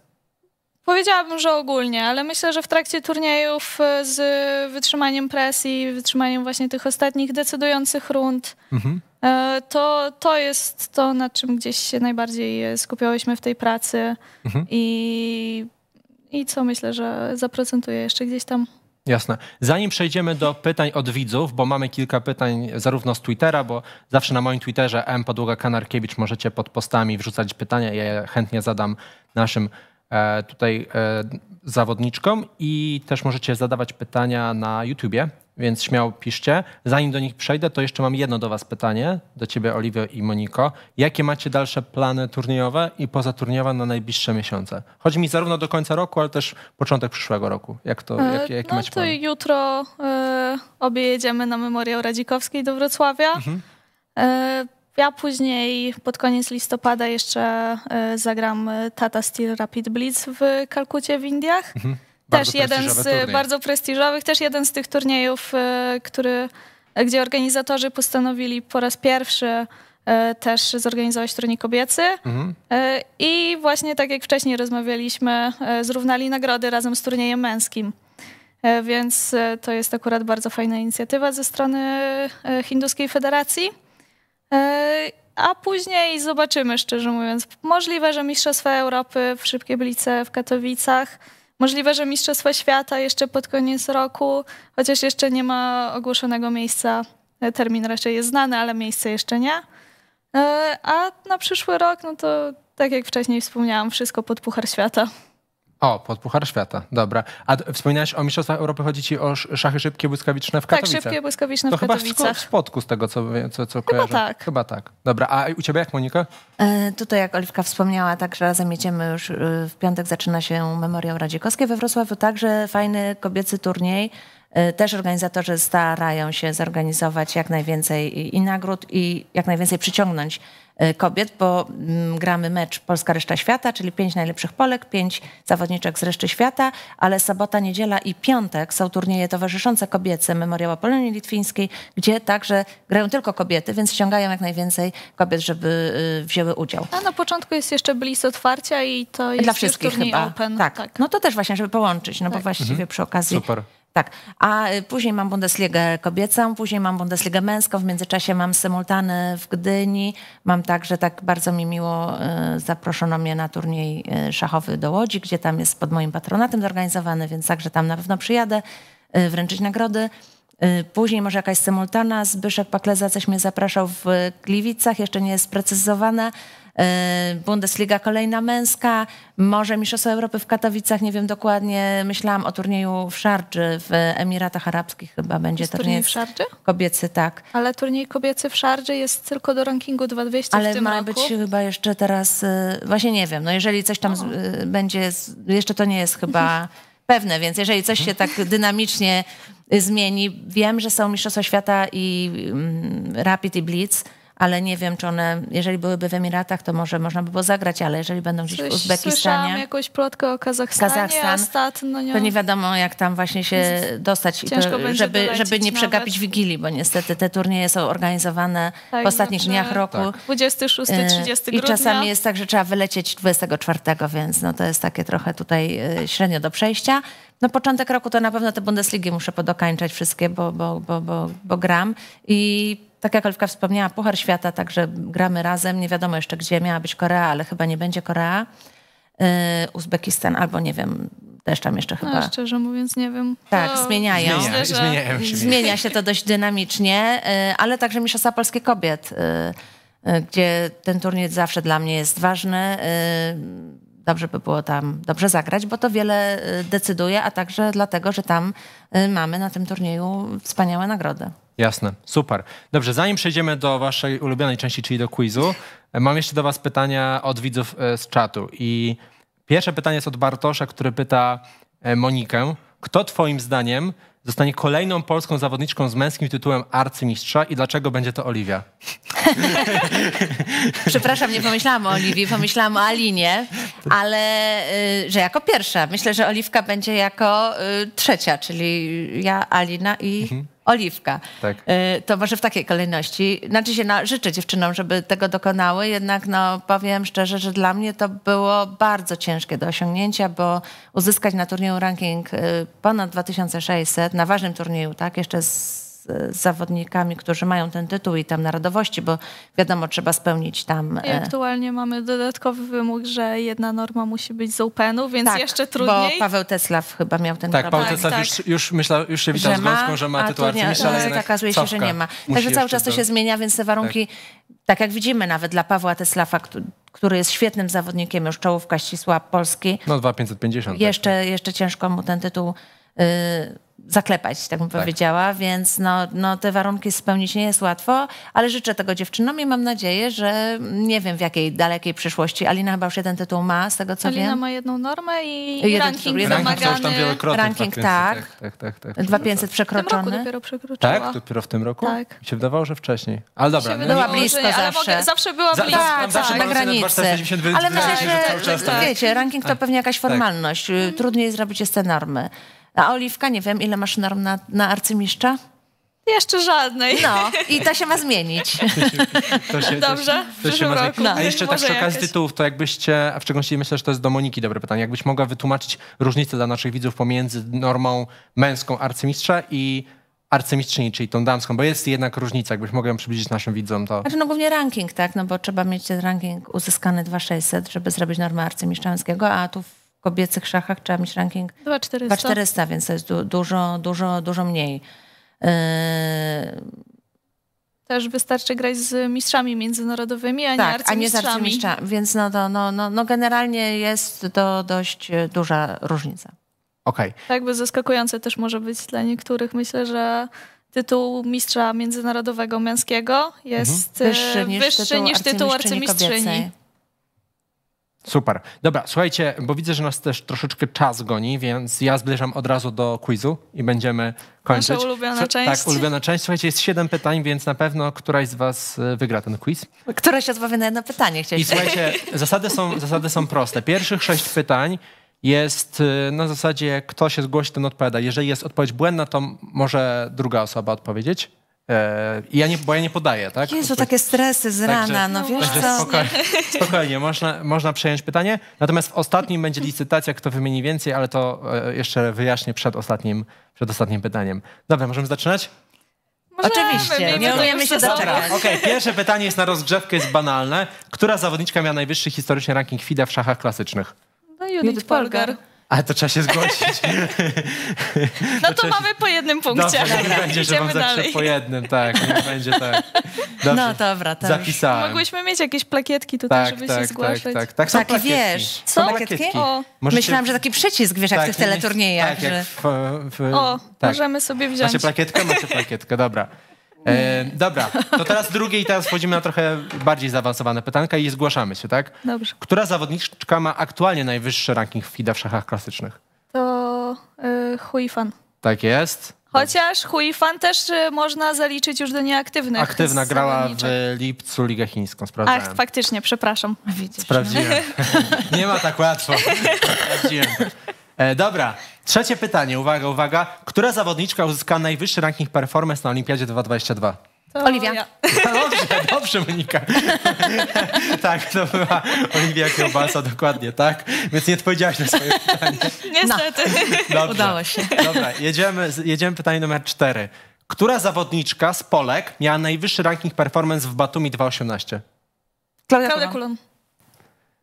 Powiedziałabym, że ogólnie, ale myślę, że w trakcie turniejów e, z wytrzymaniem presji, wytrzymaniem właśnie tych ostatnich decydujących rund, mhm. E, to, to jest to, na czym gdzieś się najbardziej e, skupiałyśmy w tej pracy mhm. i, i co myślę, że zaprocentuje jeszcze gdzieś tam. Jasne. Zanim przejdziemy do pytań od widzów, bo mamy kilka pytań zarówno z Twittera, bo zawsze na moim Twitterze m podłoga Kanarkiewicz możecie pod postami wrzucać pytania, ja je chętnie zadam naszym E, tutaj e, zawodniczkom i też możecie zadawać pytania na YouTubie, więc śmiało piszcie. Zanim do nich przejdę, to jeszcze mam jedno do Was pytanie, do Ciebie, Oliwio i Moniko. Jakie macie dalsze plany turniejowe i pozaturniejowe na najbliższe miesiące? Chodzi mi zarówno do końca roku, ale też początek przyszłego roku. Jak to, e, jak, jakie no macie to plany? jutro y, obie jedziemy na Memoriał Radzikowskiej do Wrocławia. Mhm. Ja później pod koniec listopada jeszcze e, zagram e, Tata Steel Rapid Blitz w Kalkucie w Indiach. Mhm. Też jeden z turniej. E, bardzo prestiżowych, też jeden z tych turniejów, który, gdzie organizatorzy postanowili po raz pierwszy też zorganizować turniej kobiecy. Mhm. I właśnie tak jak wcześniej rozmawialiśmy, zrównali nagrody razem z turniejem męskim. Więc to jest akurat bardzo fajna inicjatywa ze strony Hinduskiej Federacji. E, a później zobaczymy, szczerze mówiąc. Możliwe, że Mistrzostwa Europy w Szybkiej Blice w Katowicach. Możliwe, że Mistrzostwa Świata jeszcze pod koniec roku, chociaż jeszcze nie ma ogłoszonego miejsca. E, termin raczej jest znany, ale miejsce jeszcze nie. E, a na przyszły rok, no to tak jak wcześniej wspomniałam, wszystko pod Puchar Świata. O, pod Puchar Świata, dobra. A wspominałeś o Mistrzostwach Europy, chodzi ci o szachy szybkie, błyskawiczne w tak, Katowicach. Tak, szybkie, błyskawiczne to w Katowicach. To chyba w Spodku z tego, co, co, co kojarzę. Chyba tak. Chyba tak. Dobra, a u ciebie jak, Monika? E, tutaj, jak Oliwka wspomniała, także razem jedziemy już, e, w piątek zaczyna się Memoriał Radzikowskie we Wrocławiu, także fajny kobiecy turniej. E, też organizatorzy starają się zorganizować jak najwięcej i nagród i jak najwięcej przyciągnąć E, kobiet, bo mm, gramy mecz Polska Reszta Świata, czyli pięć najlepszych Polek, pięć zawodniczek z reszty świata, ale sobota, niedziela i piątek są turnieje towarzyszące kobiece Memoriała Polonii Litwińskiej, gdzie także grają tylko kobiety, więc ściągają jak najwięcej kobiet, żeby y, wzięły udział. A na początku jest jeszcze Blis otwarcia i to jest Dla wszystkich turniej chyba. open. Tak. tak. no to też właśnie, żeby połączyć, no tak. bo właściwie mhm. przy okazji Super. Tak, a y, później mam Bundesligę kobiecą, później mam Bundesligę męską, w międzyczasie mam symultany w Gdyni, mam także, tak bardzo mi miło, y, zaproszono mnie na turniej y, szachowy do Łodzi, gdzie tam jest pod moim patronatem zorganizowany, więc także tam na pewno przyjadę wręczyć nagrody. Później może jakaś symultana, Zbyszek Pakleza coś mnie zapraszał w Gliwicach, jeszcze nie jest sprecyzowane. Y, Bundesliga kolejna męska, może Mistrzostwo Europy w Katowicach, nie wiem dokładnie, myślałam o turnieju w Szarczy w Emiratach Arabskich chyba będzie turniej, turniej w Szarczy? kobiecy, tak. Ale turniej kobiecy w Szarczy jest tylko do rankingu 2200 Ale w tym Ale ma roku. być chyba jeszcze teraz, y, właśnie nie wiem, no jeżeli coś tam y, będzie, jeszcze to nie jest chyba pewne, więc jeżeli coś się tak dynamicznie zmieni, wiem, że są Mistrzostwa Świata i mm, Rapid i Blitz, ale nie wiem, czy one, jeżeli byłyby w Emiratach, to może można by było zagrać, ale jeżeli będą gdzieś Coś w Uzbekistanie. Słyszałam jakąś plotkę o Kazachstanie, Kazachstan, nie... to nie wiadomo, jak tam właśnie się dostać, Ciężko to, żeby, żeby nie przegapić Wigilii, bo niestety te turnieje są organizowane tak, w ostatnich znaczy, dniach roku. Tak. 26, 30 e, grudnia. I czasami jest tak, że trzeba wylecieć 24, więc no to jest takie trochę tutaj e, średnio do przejścia. No początek roku to na pewno te Bundesligi muszę podokańczać wszystkie, bo, bo, bo, bo, bo gram i tak jak Alwka wspomniała, Puchar Świata, także gramy razem. Nie wiadomo jeszcze, gdzie miała być Korea, ale chyba nie będzie Korea. Yy, Uzbekistan albo nie wiem, też tam jeszcze no, chyba. No, szczerze mówiąc, nie wiem. Tak, zmieniają. Zmienia, że... zmieniają się. Zmienia się to dość dynamicznie, yy, ale także Mistrzostwa Polskie Kobiet, yy, gdzie ten turniej zawsze dla mnie jest ważny. Y, dobrze by było tam dobrze zagrać, bo to wiele y, decyduje, a także dlatego, że tam mamy na tym turnieju wspaniałe nagrody. Jasne, super. Dobrze, zanim przejdziemy do waszej ulubionej części, czyli do quizu, e, mam jeszcze do was pytania od widzów e, z czatu. I pierwsze pytanie jest od Bartosza, który pyta e, Monikę, kto twoim zdaniem zostanie kolejną polską zawodniczką z męskim tytułem arcymistrza i dlaczego będzie to Oliwia? Przepraszam, nie pomyślałam o Oliwii, pomyślałam o Alinie, ale y, że jako pierwsza. Myślę, że Oliwka będzie jako y, trzecia, czyli ja, Alina i... Mhm. Oliwka. Tak. E, to może w takiej kolejności. Znaczy się, no, życzę dziewczynom, żeby tego dokonały, jednak no, powiem szczerze, że dla mnie to było bardzo ciężkie do osiągnięcia, bo uzyskać na turnieju ranking y, ponad 2600, na ważnym turnieju, tak, jeszcze z z, zawodnikami, którzy mają ten tytuł i tam narodowości, bo wiadomo, trzeba spełnić tam. I e, aktualnie mamy dodatkowy wymóg, że jedna norma musi być z UPN-u, więc tak, jeszcze trudniej. Bo Paweł Teslaw chyba miał ten tak, problem. Paweł Teslaw tak, Już, już, tak. już się witał że z Gąską, że ma tytuł arcymistrza, ale tak, okazuje się, że nie ma. Także cały czas to się zmienia, więc te tak. warunki, tak, tak jak widzimy nawet dla Pawła Teslafa, który jest świetnym zawodnikiem, już czołówka ścisła Polski. No 2550. Tak. Jeszcze, tak. jeszcze ciężko mu ten tytuł y, zaklepać, tak bym tak. powiedziała, więc no, no, te warunki spełnić nie jest łatwo, ale życzę tego dziewczynom i mam nadzieję, że nie wiem w jakiej dalekiej przyszłości. Alina chyba już jeden tytuł ma, z tego co Alina wiem. Alina ma jedną normę i, jeden ranking jeden, Ranking, tam ranking 2500, tak. tak, tak, tak, tak 2500 przekroczony. W tym roku dopiero przekroczyła. Tak? Dopiero w tym roku? Tak. Mi się wydawało, że wcześniej. Ale dobra. No nie się wydawało, była blisko zawsze. Mogę, zawsze była blisko. Tak. Za, tak, tak. na granicy. Ale myślę, że, tak. wiecie, ranking to tak. pewnie jakaś formalność. Trudniej zrobić jest te normy. A Oliwka, nie wiem, ile masz norm na, na arcymistrza? Jeszcze żadnej. No, i to się ma zmienić. To się, to się, Dobrze, to się, roku. A jeszcze tak przy okazji tytułów, to jakbyście, a w szczególności myślę, że to jest do Moniki dobre pytanie, jakbyś mogła wytłumaczyć różnicę dla naszych widzów pomiędzy normą męską arcymistrza i arcymistrzyni, czyli tą damską, bo jest jednak różnica, jakbyś mogła ją przybliżyć naszym widzom, to... Znaczy no głównie ranking, tak, no bo trzeba mieć ranking uzyskany 2600, żeby zrobić normę arcymistrza męskiego, a tu kobiecych szachach trzeba mieć ranking 2400, 2400 więc to jest du dużo, dużo, dużo mniej. Yy... Też wystarczy grać z mistrzami międzynarodowymi, a tak, nie arcymistrzami. A nie z arcymistrzami, więc no, to, no, no, no, no generalnie jest to dość duża różnica. Okay. Tak, bo zaskakujące też może być dla niektórych. Myślę, że tytuł mistrza międzynarodowego męskiego jest mhm. E, wyższy niż wyższy tytuł, tytuł arcymistrzyni. arcymistrzyni. Super. Dobra, słuchajcie, bo widzę, że nas też troszeczkę czas goni, więc ja zbliżam od razu do quizu i będziemy kończyć. Nasza ulubiona tak, część. Tak, ulubiona część. Słuchajcie, jest siedem pytań, więc na pewno któraś z was y, wygra ten quiz. Która się odpowie na jedno pytanie, chcieliście. I słuchajcie, zasady są, zasady są proste. Pierwszych sześć pytań jest y, na zasadzie, kto się zgłosi, ten odpowiada. Jeżeli jest odpowiedź błędna, to może druga osoba odpowiedzieć. E, I ja nie, bo ja nie podaję, tak? Jezu, takie stresy z rana, także, no wiesz co? Spokojnie, spokojnie, można, można przejąć pytanie. Natomiast w ostatnim będzie licytacja, kto wymieni więcej, ale to e, jeszcze wyjaśnię przed ostatnim, przed ostatnim pytaniem. Dobra, możemy zaczynać? Możemy, Oczywiście, nie umiemy się doczekać. Okej, pierwsze pytanie jest na rozgrzewkę, jest banalne. Która zawodniczka miała najwyższy historyczny ranking FIDE w szachach klasycznych? No Judith, Judith Polgar. Polgar. Ale to trzeba się zgłosić. No to, to mamy się... po jednym punkcie. Dobrze, będzie, że mam zawsze po jednym, tak. Nie będzie tak. No Dobrze. No dobra, tak. Zapisałem. Mogłyśmy mieć jakieś plakietki tutaj, tak, żeby tak, się tak, zgłaszać. Tak, tak, tak. tak plakietki. wiesz. Są plakietki? Myślałam, że taki przycisk, wiesz, jak tak, ty w teleturniejach. Tak, że... w, w... O, tak. możemy sobie wziąć. Macie plakietkę? Macie plakietkę, dobra. E, dobra, to teraz drugie i teraz wchodzimy na trochę bardziej zaawansowane pytanka i zgłaszamy się, tak? Dobrze. Która zawodniczka ma aktualnie najwyższy ranking w FIDA w szachach klasycznych? To y, Huifan. Tak jest. Chociaż Huifan też y, można zaliczyć już do nieaktywnych. Aktywna grała w lipcu Ligę Chińską, sprawdzałem. Ach, faktycznie, przepraszam. Widzisz, Sprawdziłem. Nie ma tak łatwo. Sprawdziłem. E, dobra, trzecie pytanie, uwaga, uwaga. Która zawodniczka uzyskała najwyższy ranking performance na Olimpiadzie 2022? Oliwia. Ja. No dobrze, dobrze Monika. tak, to była Oliwia Kiełbasa, dokładnie, tak? Więc nie odpowiedziałaś na swoje pytanie. Niestety. No. Dobrze. Udało się. Dobra, jedziemy, jedziemy pytanie numer cztery. Która zawodniczka z Polek miała najwyższy ranking performance w Batumi 2018? Klaudia Kulon.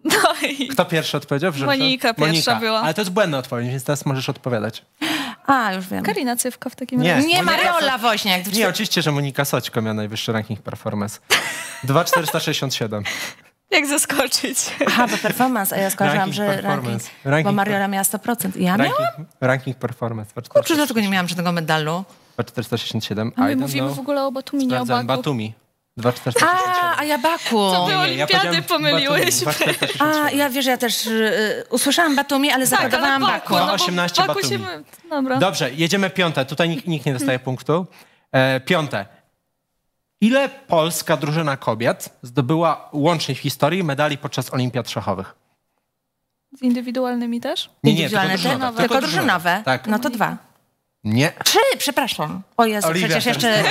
No i... Kto pierwszy odpowiedział? Że Monika pierwsza Monika. była. Ale to jest błędna odpowiedź, więc teraz możesz odpowiadać. A, już wiem. Karina Cywka w takim nie, razie. Nie, Mariola Woźniak. Nie, oczywiście, że Monika Soćko miała najwyższy ranking performance. 2467. Jak zaskoczyć? Aha, bo performance, a ja skojarzyłam, że ranking, ranking, bo Mariola miała 100%. Ja ranking, miałam? Ranking performance. Kurczę, dlaczego nie miałam żadnego medalu? 2467. A my mówimy no. w ogóle o Batumi, nie o Baku. Batumi. 2, 4, 4, a, a ja Baku. Co ty olimpiady ja pomyliłeś. a, ja wiesz, ja też y, y usłyszałam Batumi, ale tak, zagadowałam ale Baku. No, 18 no, Baku Batumi. Się... Dobra. Dobrze, jedziemy piąte. Tutaj nikt, nikt nie dostaje mhm. punktu. E, piąte. Ile polska drużyna kobiet zdobyła łącznie w historii medali podczas olimpiad szachowych? Z indywidualnymi też? Nie, nie, tylko drużynowe. tylko drużynowe. Tak. No to dwa. Nie? Trzy, przepraszam. O Jezu, przecież jeszcze...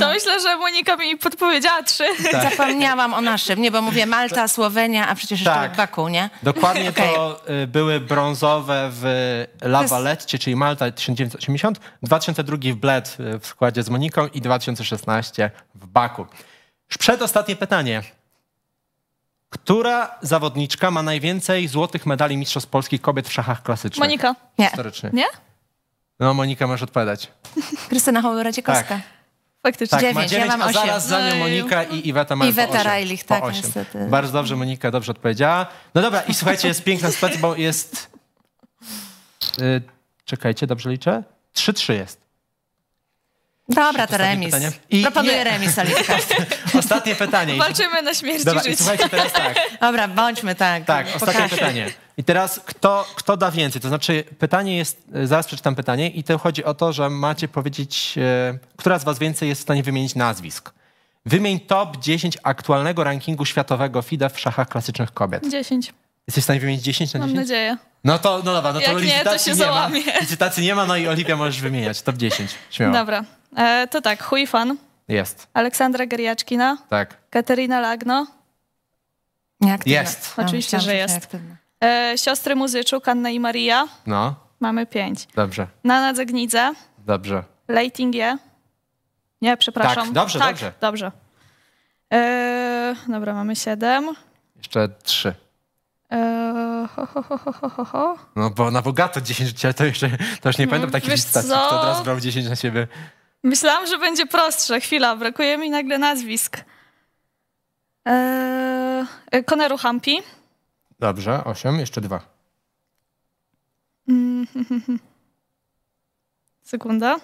To myślę, że Monika mi podpowiedziała trzy. Tak. Zapomniałam o naszym, nie, bo mówię Malta, Słowenia, a przecież jeszcze tak. Baku, nie? Dokładnie okay. to y, były brązowe w Lavalette, czyli Malta 1980, 2002 w Bled y, w składzie z Moniką i 2016 w Baku. Przedostatnie pytanie. Która zawodniczka ma najwięcej złotych medali Mistrzostw Polskich Kobiet w szachach klasycznych? Monika. Nie. Historycznie. Nie? No, Monika, masz odpowiadać. Krystyna Hołowra-Dziekowska. Tak. Faktycznie. Tak, dziewięć, ma dziewięć, ja mam a osiem. zaraz za nią no Monika i Iweta mają Iweta Rajlich, tak, osiem. niestety. Bardzo dobrze, Monika dobrze odpowiedziała. No dobra, i słuchajcie, jest piękna sytuacja, bo jest... Yy, czekajcie, dobrze liczę? 3-3 jest. Dobra, to remis. I Proponuję nie. remis, Alitka. Ostatnie pytanie. Walczymy na śmierć Dobra, i słuchajcie teraz tak. Dobra, bądźmy tak. Tak, ostatnie pytanie. I teraz kto, kto da więcej? To znaczy pytanie jest, e, zaraz przeczytam pytanie i to chodzi o to, że macie powiedzieć, e, która z was więcej jest w stanie wymienić nazwisk. Wymień top 10 aktualnego rankingu światowego FIDE w szachach klasycznych kobiet. 10. Jesteś w stanie wymienić 10 na 10? Mam nadzieję. No to, no dobra, no to Jak licytacji nie, to się nie załamie. ma. Licytacji nie ma, no i Olivia możesz wymieniać. Top 10, śmiało. Dobra, e, to tak, Hui Fan. Jest. Aleksandra Geriaczkina. Tak. Katerina Lagno. Jest. Oczywiście, myślałam, że jest. E, siostry Muzyczuk, Anna i Maria. No. Mamy pięć. Dobrze. Nana Zegnidze. Dobrze. Leitingie. Nie, przepraszam. Tak, dobrze, tak, dobrze. dobrze. E, dobra, mamy siedem. Jeszcze trzy. Eee, ho, ho, ho, no bo na bogato 10 to jeszcze to już nie mm, pamiętam no, takich listacji, kto od razu brał 10 na siebie. Myślałam, że będzie prostsze. Chwila, brakuje mi nagle nazwisk. Eee, Koneru Hampi. Dobrze, 8, jeszcze dwa. Mm, Sekunda.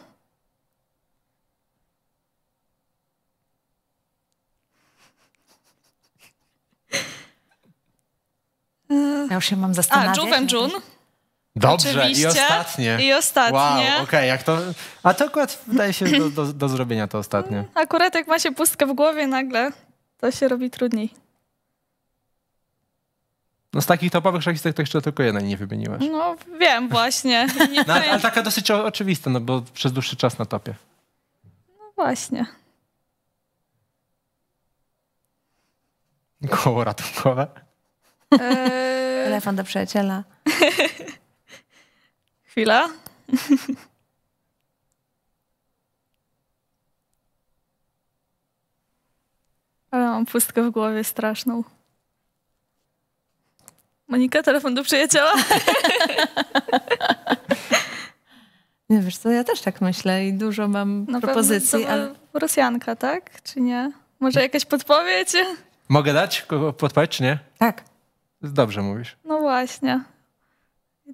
Ja już się mam zastanawiać. A, Juven Jun. Dobrze, Oczywiście. i ostatnie. I ostatnie. Wow, okej, okay, jak to... A to akurat wydaje się do, do, do zrobienia to ostatnie. Akurat jak ma się pustkę w głowie nagle, to się robi trudniej. No z takich topowych szachistek to jeszcze tylko jednej nie wymieniłaś. No wiem właśnie. No, ale taka dosyć o, oczywista, no bo przez dłuższy czas na topie. No właśnie. Koło ratunkowe. Telefon eee. do przyjaciela. Chwila. Ale mam pustkę w głowie straszną. Monika, telefon do przyjaciela? Nie wiesz co, ja też tak myślę i dużo mam propozycji. Ale... Rosjanka, tak? Czy nie? Może jakaś podpowiedź? Mogę dać podpowiedź, czy nie? Tak. Dobrze mówisz. No właśnie.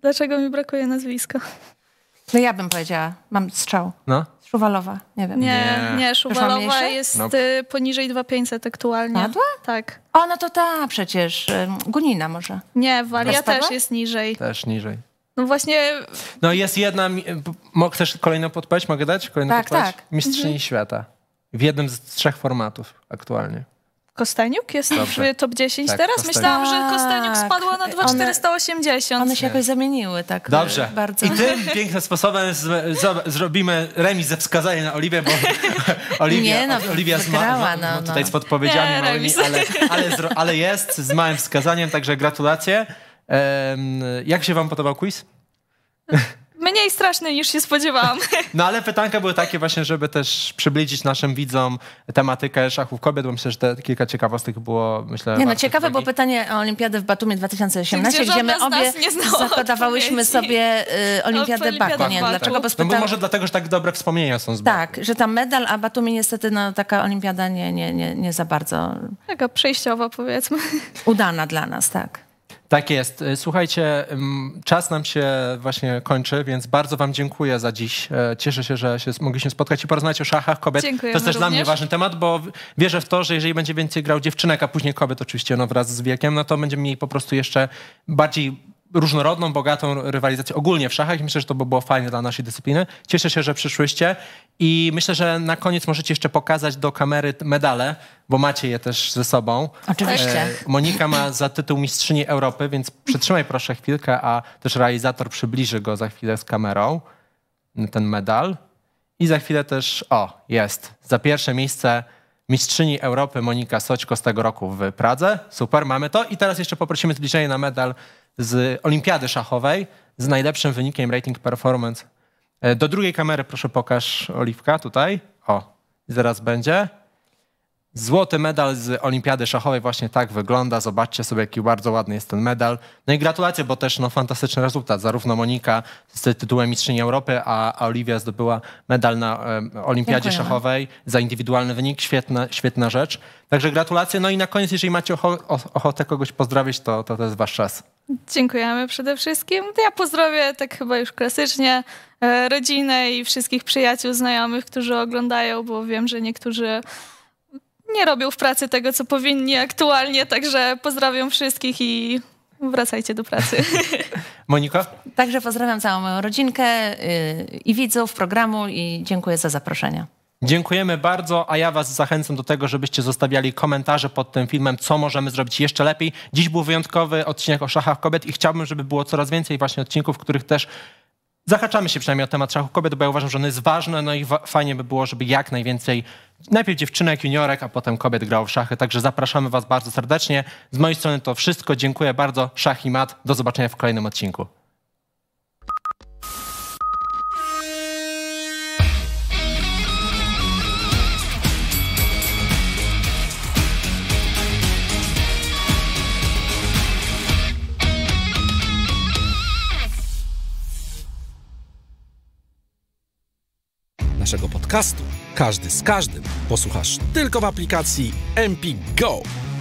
Dlaczego mi brakuje nazwiska? No ja bym powiedziała, mam strzał. No? Szuwalowa, nie wiem. Nie, nie, Szuwalowa jest nope. Y, poniżej 2500 aktualnie. Padła? Tak. O, no to ta przecież, Gunina może. Nie, Walia też jest niżej. Też niżej. No właśnie... No jest jedna, chcesz kolejną podpowiedź, mogę dać? Kolejną tak, podpowiedź? tak. Mistrzyni mhm. Świata. W jednym z trzech formatów aktualnie. Kostaniuk jest Dobrze. w top 10 tak, teraz? Myślałam, że tak. Kostaniuk spadła na 2480. One się jakoś zamieniły, tak. E, Dobrze. Bardzo. I tym pięknym sposobem z, z, zrobimy remis ze wskazaniem na Oliwię, bo Oliwia, nie, no, no, no, no, tutaj z podpowiedziami nie, małymi, ale, ale, zro, ale, jest z małym wskazaniem, także gratulacje. Um, jak się wam podobał quiz? mniej straszny niż się spodziewałam. No ale pytanka były takie właśnie, żeby też przybliżyć naszym widzom tematykę szachów kobiet, bo myślę, że te kilka ciekawostek było, myślę... Nie no, ciekawe było pytanie o Olimpiadę w Batumie 2018, gdzie, gdzie my obie zakodowałyśmy sobie y, Olimpiadę Baku. Nie, dlaczego? Bo spytałam... No bo może dlatego, że tak dobre wspomnienia są z Baku. Tak, że tam medal, a Batumie niestety no, taka Olimpiada nie, nie, nie, nie za bardzo... Taka przejściowa powiedzmy. Udana dla nas, tak. Tak jest. Y, słuchajcie, czas nam się właśnie kończy, więc bardzo Wam dziękuję za dziś. E, cieszę się, że się, mogliśmy spotkać i porozmawiać o szachach kobiet. Dziękujemy to jest też również. dla mnie ważny temat, bo wierzę w to, że jeżeli będzie więcej grał dziewczynek, a później kobiet oczywiście no, wraz z wiekiem, no to będziemy mieli po prostu jeszcze bardziej różnorodną, bogatą rywalizację ogólnie w szachach myślę, że to by było fajne dla naszej dyscypliny. Cieszę się, że przyszłyście i myślę, że na koniec możecie jeszcze pokazać do kamery medale, bo macie je też ze sobą. Oczywiście. E, Monika ma za tytuł Mistrzyni Europy, więc przytrzymaj proszę chwilkę, a też realizator przybliży go za chwilę z kamerą, ten medal. I za chwilę też, o, jest, za pierwsze miejsce mistrzyni Europy Monika Soćko z tego roku w Pradze. Super, mamy to. I teraz jeszcze poprosimy zbliżenie na medal z olimpiady szachowej z najlepszym wynikiem rating performance. E, do drugiej kamery proszę pokaż Oliwka tutaj. O, zaraz będzie. Złoty medal z Olimpiady Szachowej właśnie tak wygląda. Zobaczcie sobie, jaki bardzo ładny jest ten medal. No i gratulacje, bo też no, fantastyczny rezultat. Zarówno Monika z tytułem Mistrzyni Europy, a, a Oliwia zdobyła medal na Olimpiadzie Szachowej za indywidualny wynik. Świetna, świetna rzecz. Także gratulacje. No i na koniec, jeżeli macie ochotę kogoś pozdrawić, to, to to jest wasz czas. Dziękujemy przede wszystkim. Ja pozdrowię tak chyba już klasycznie e, rodzinę i wszystkich przyjaciół, znajomych, którzy oglądają, bo wiem, że niektórzy nie robią w pracy tego, co powinni aktualnie, także pozdrawiam wszystkich i wracajcie do pracy. Monika? Także pozdrawiam całą moją rodzinkę y, i widzów programu i dziękuję za zaproszenie. Dziękujemy bardzo, a ja Was zachęcam do tego, żebyście zostawiali komentarze pod tym filmem, co możemy zrobić jeszcze lepiej. Dziś był wyjątkowy odcinek o szachach kobiet i chciałbym, żeby było coraz więcej właśnie odcinków, w których też zahaczamy się przynajmniej o temat szachu kobiet, bo ja uważam, że on jest ważny, no i fajnie by było, żeby jak najwięcej najpierw dziewczynek, juniorek, a potem kobiet grało w szachy. Także zapraszamy Was bardzo serdecznie. Z mojej strony to wszystko. Dziękuję bardzo. Szach i mat. Do zobaczenia w kolejnym odcinku. podcastu. Każdy z każdym posłuchasz tylko w aplikacji MP Go.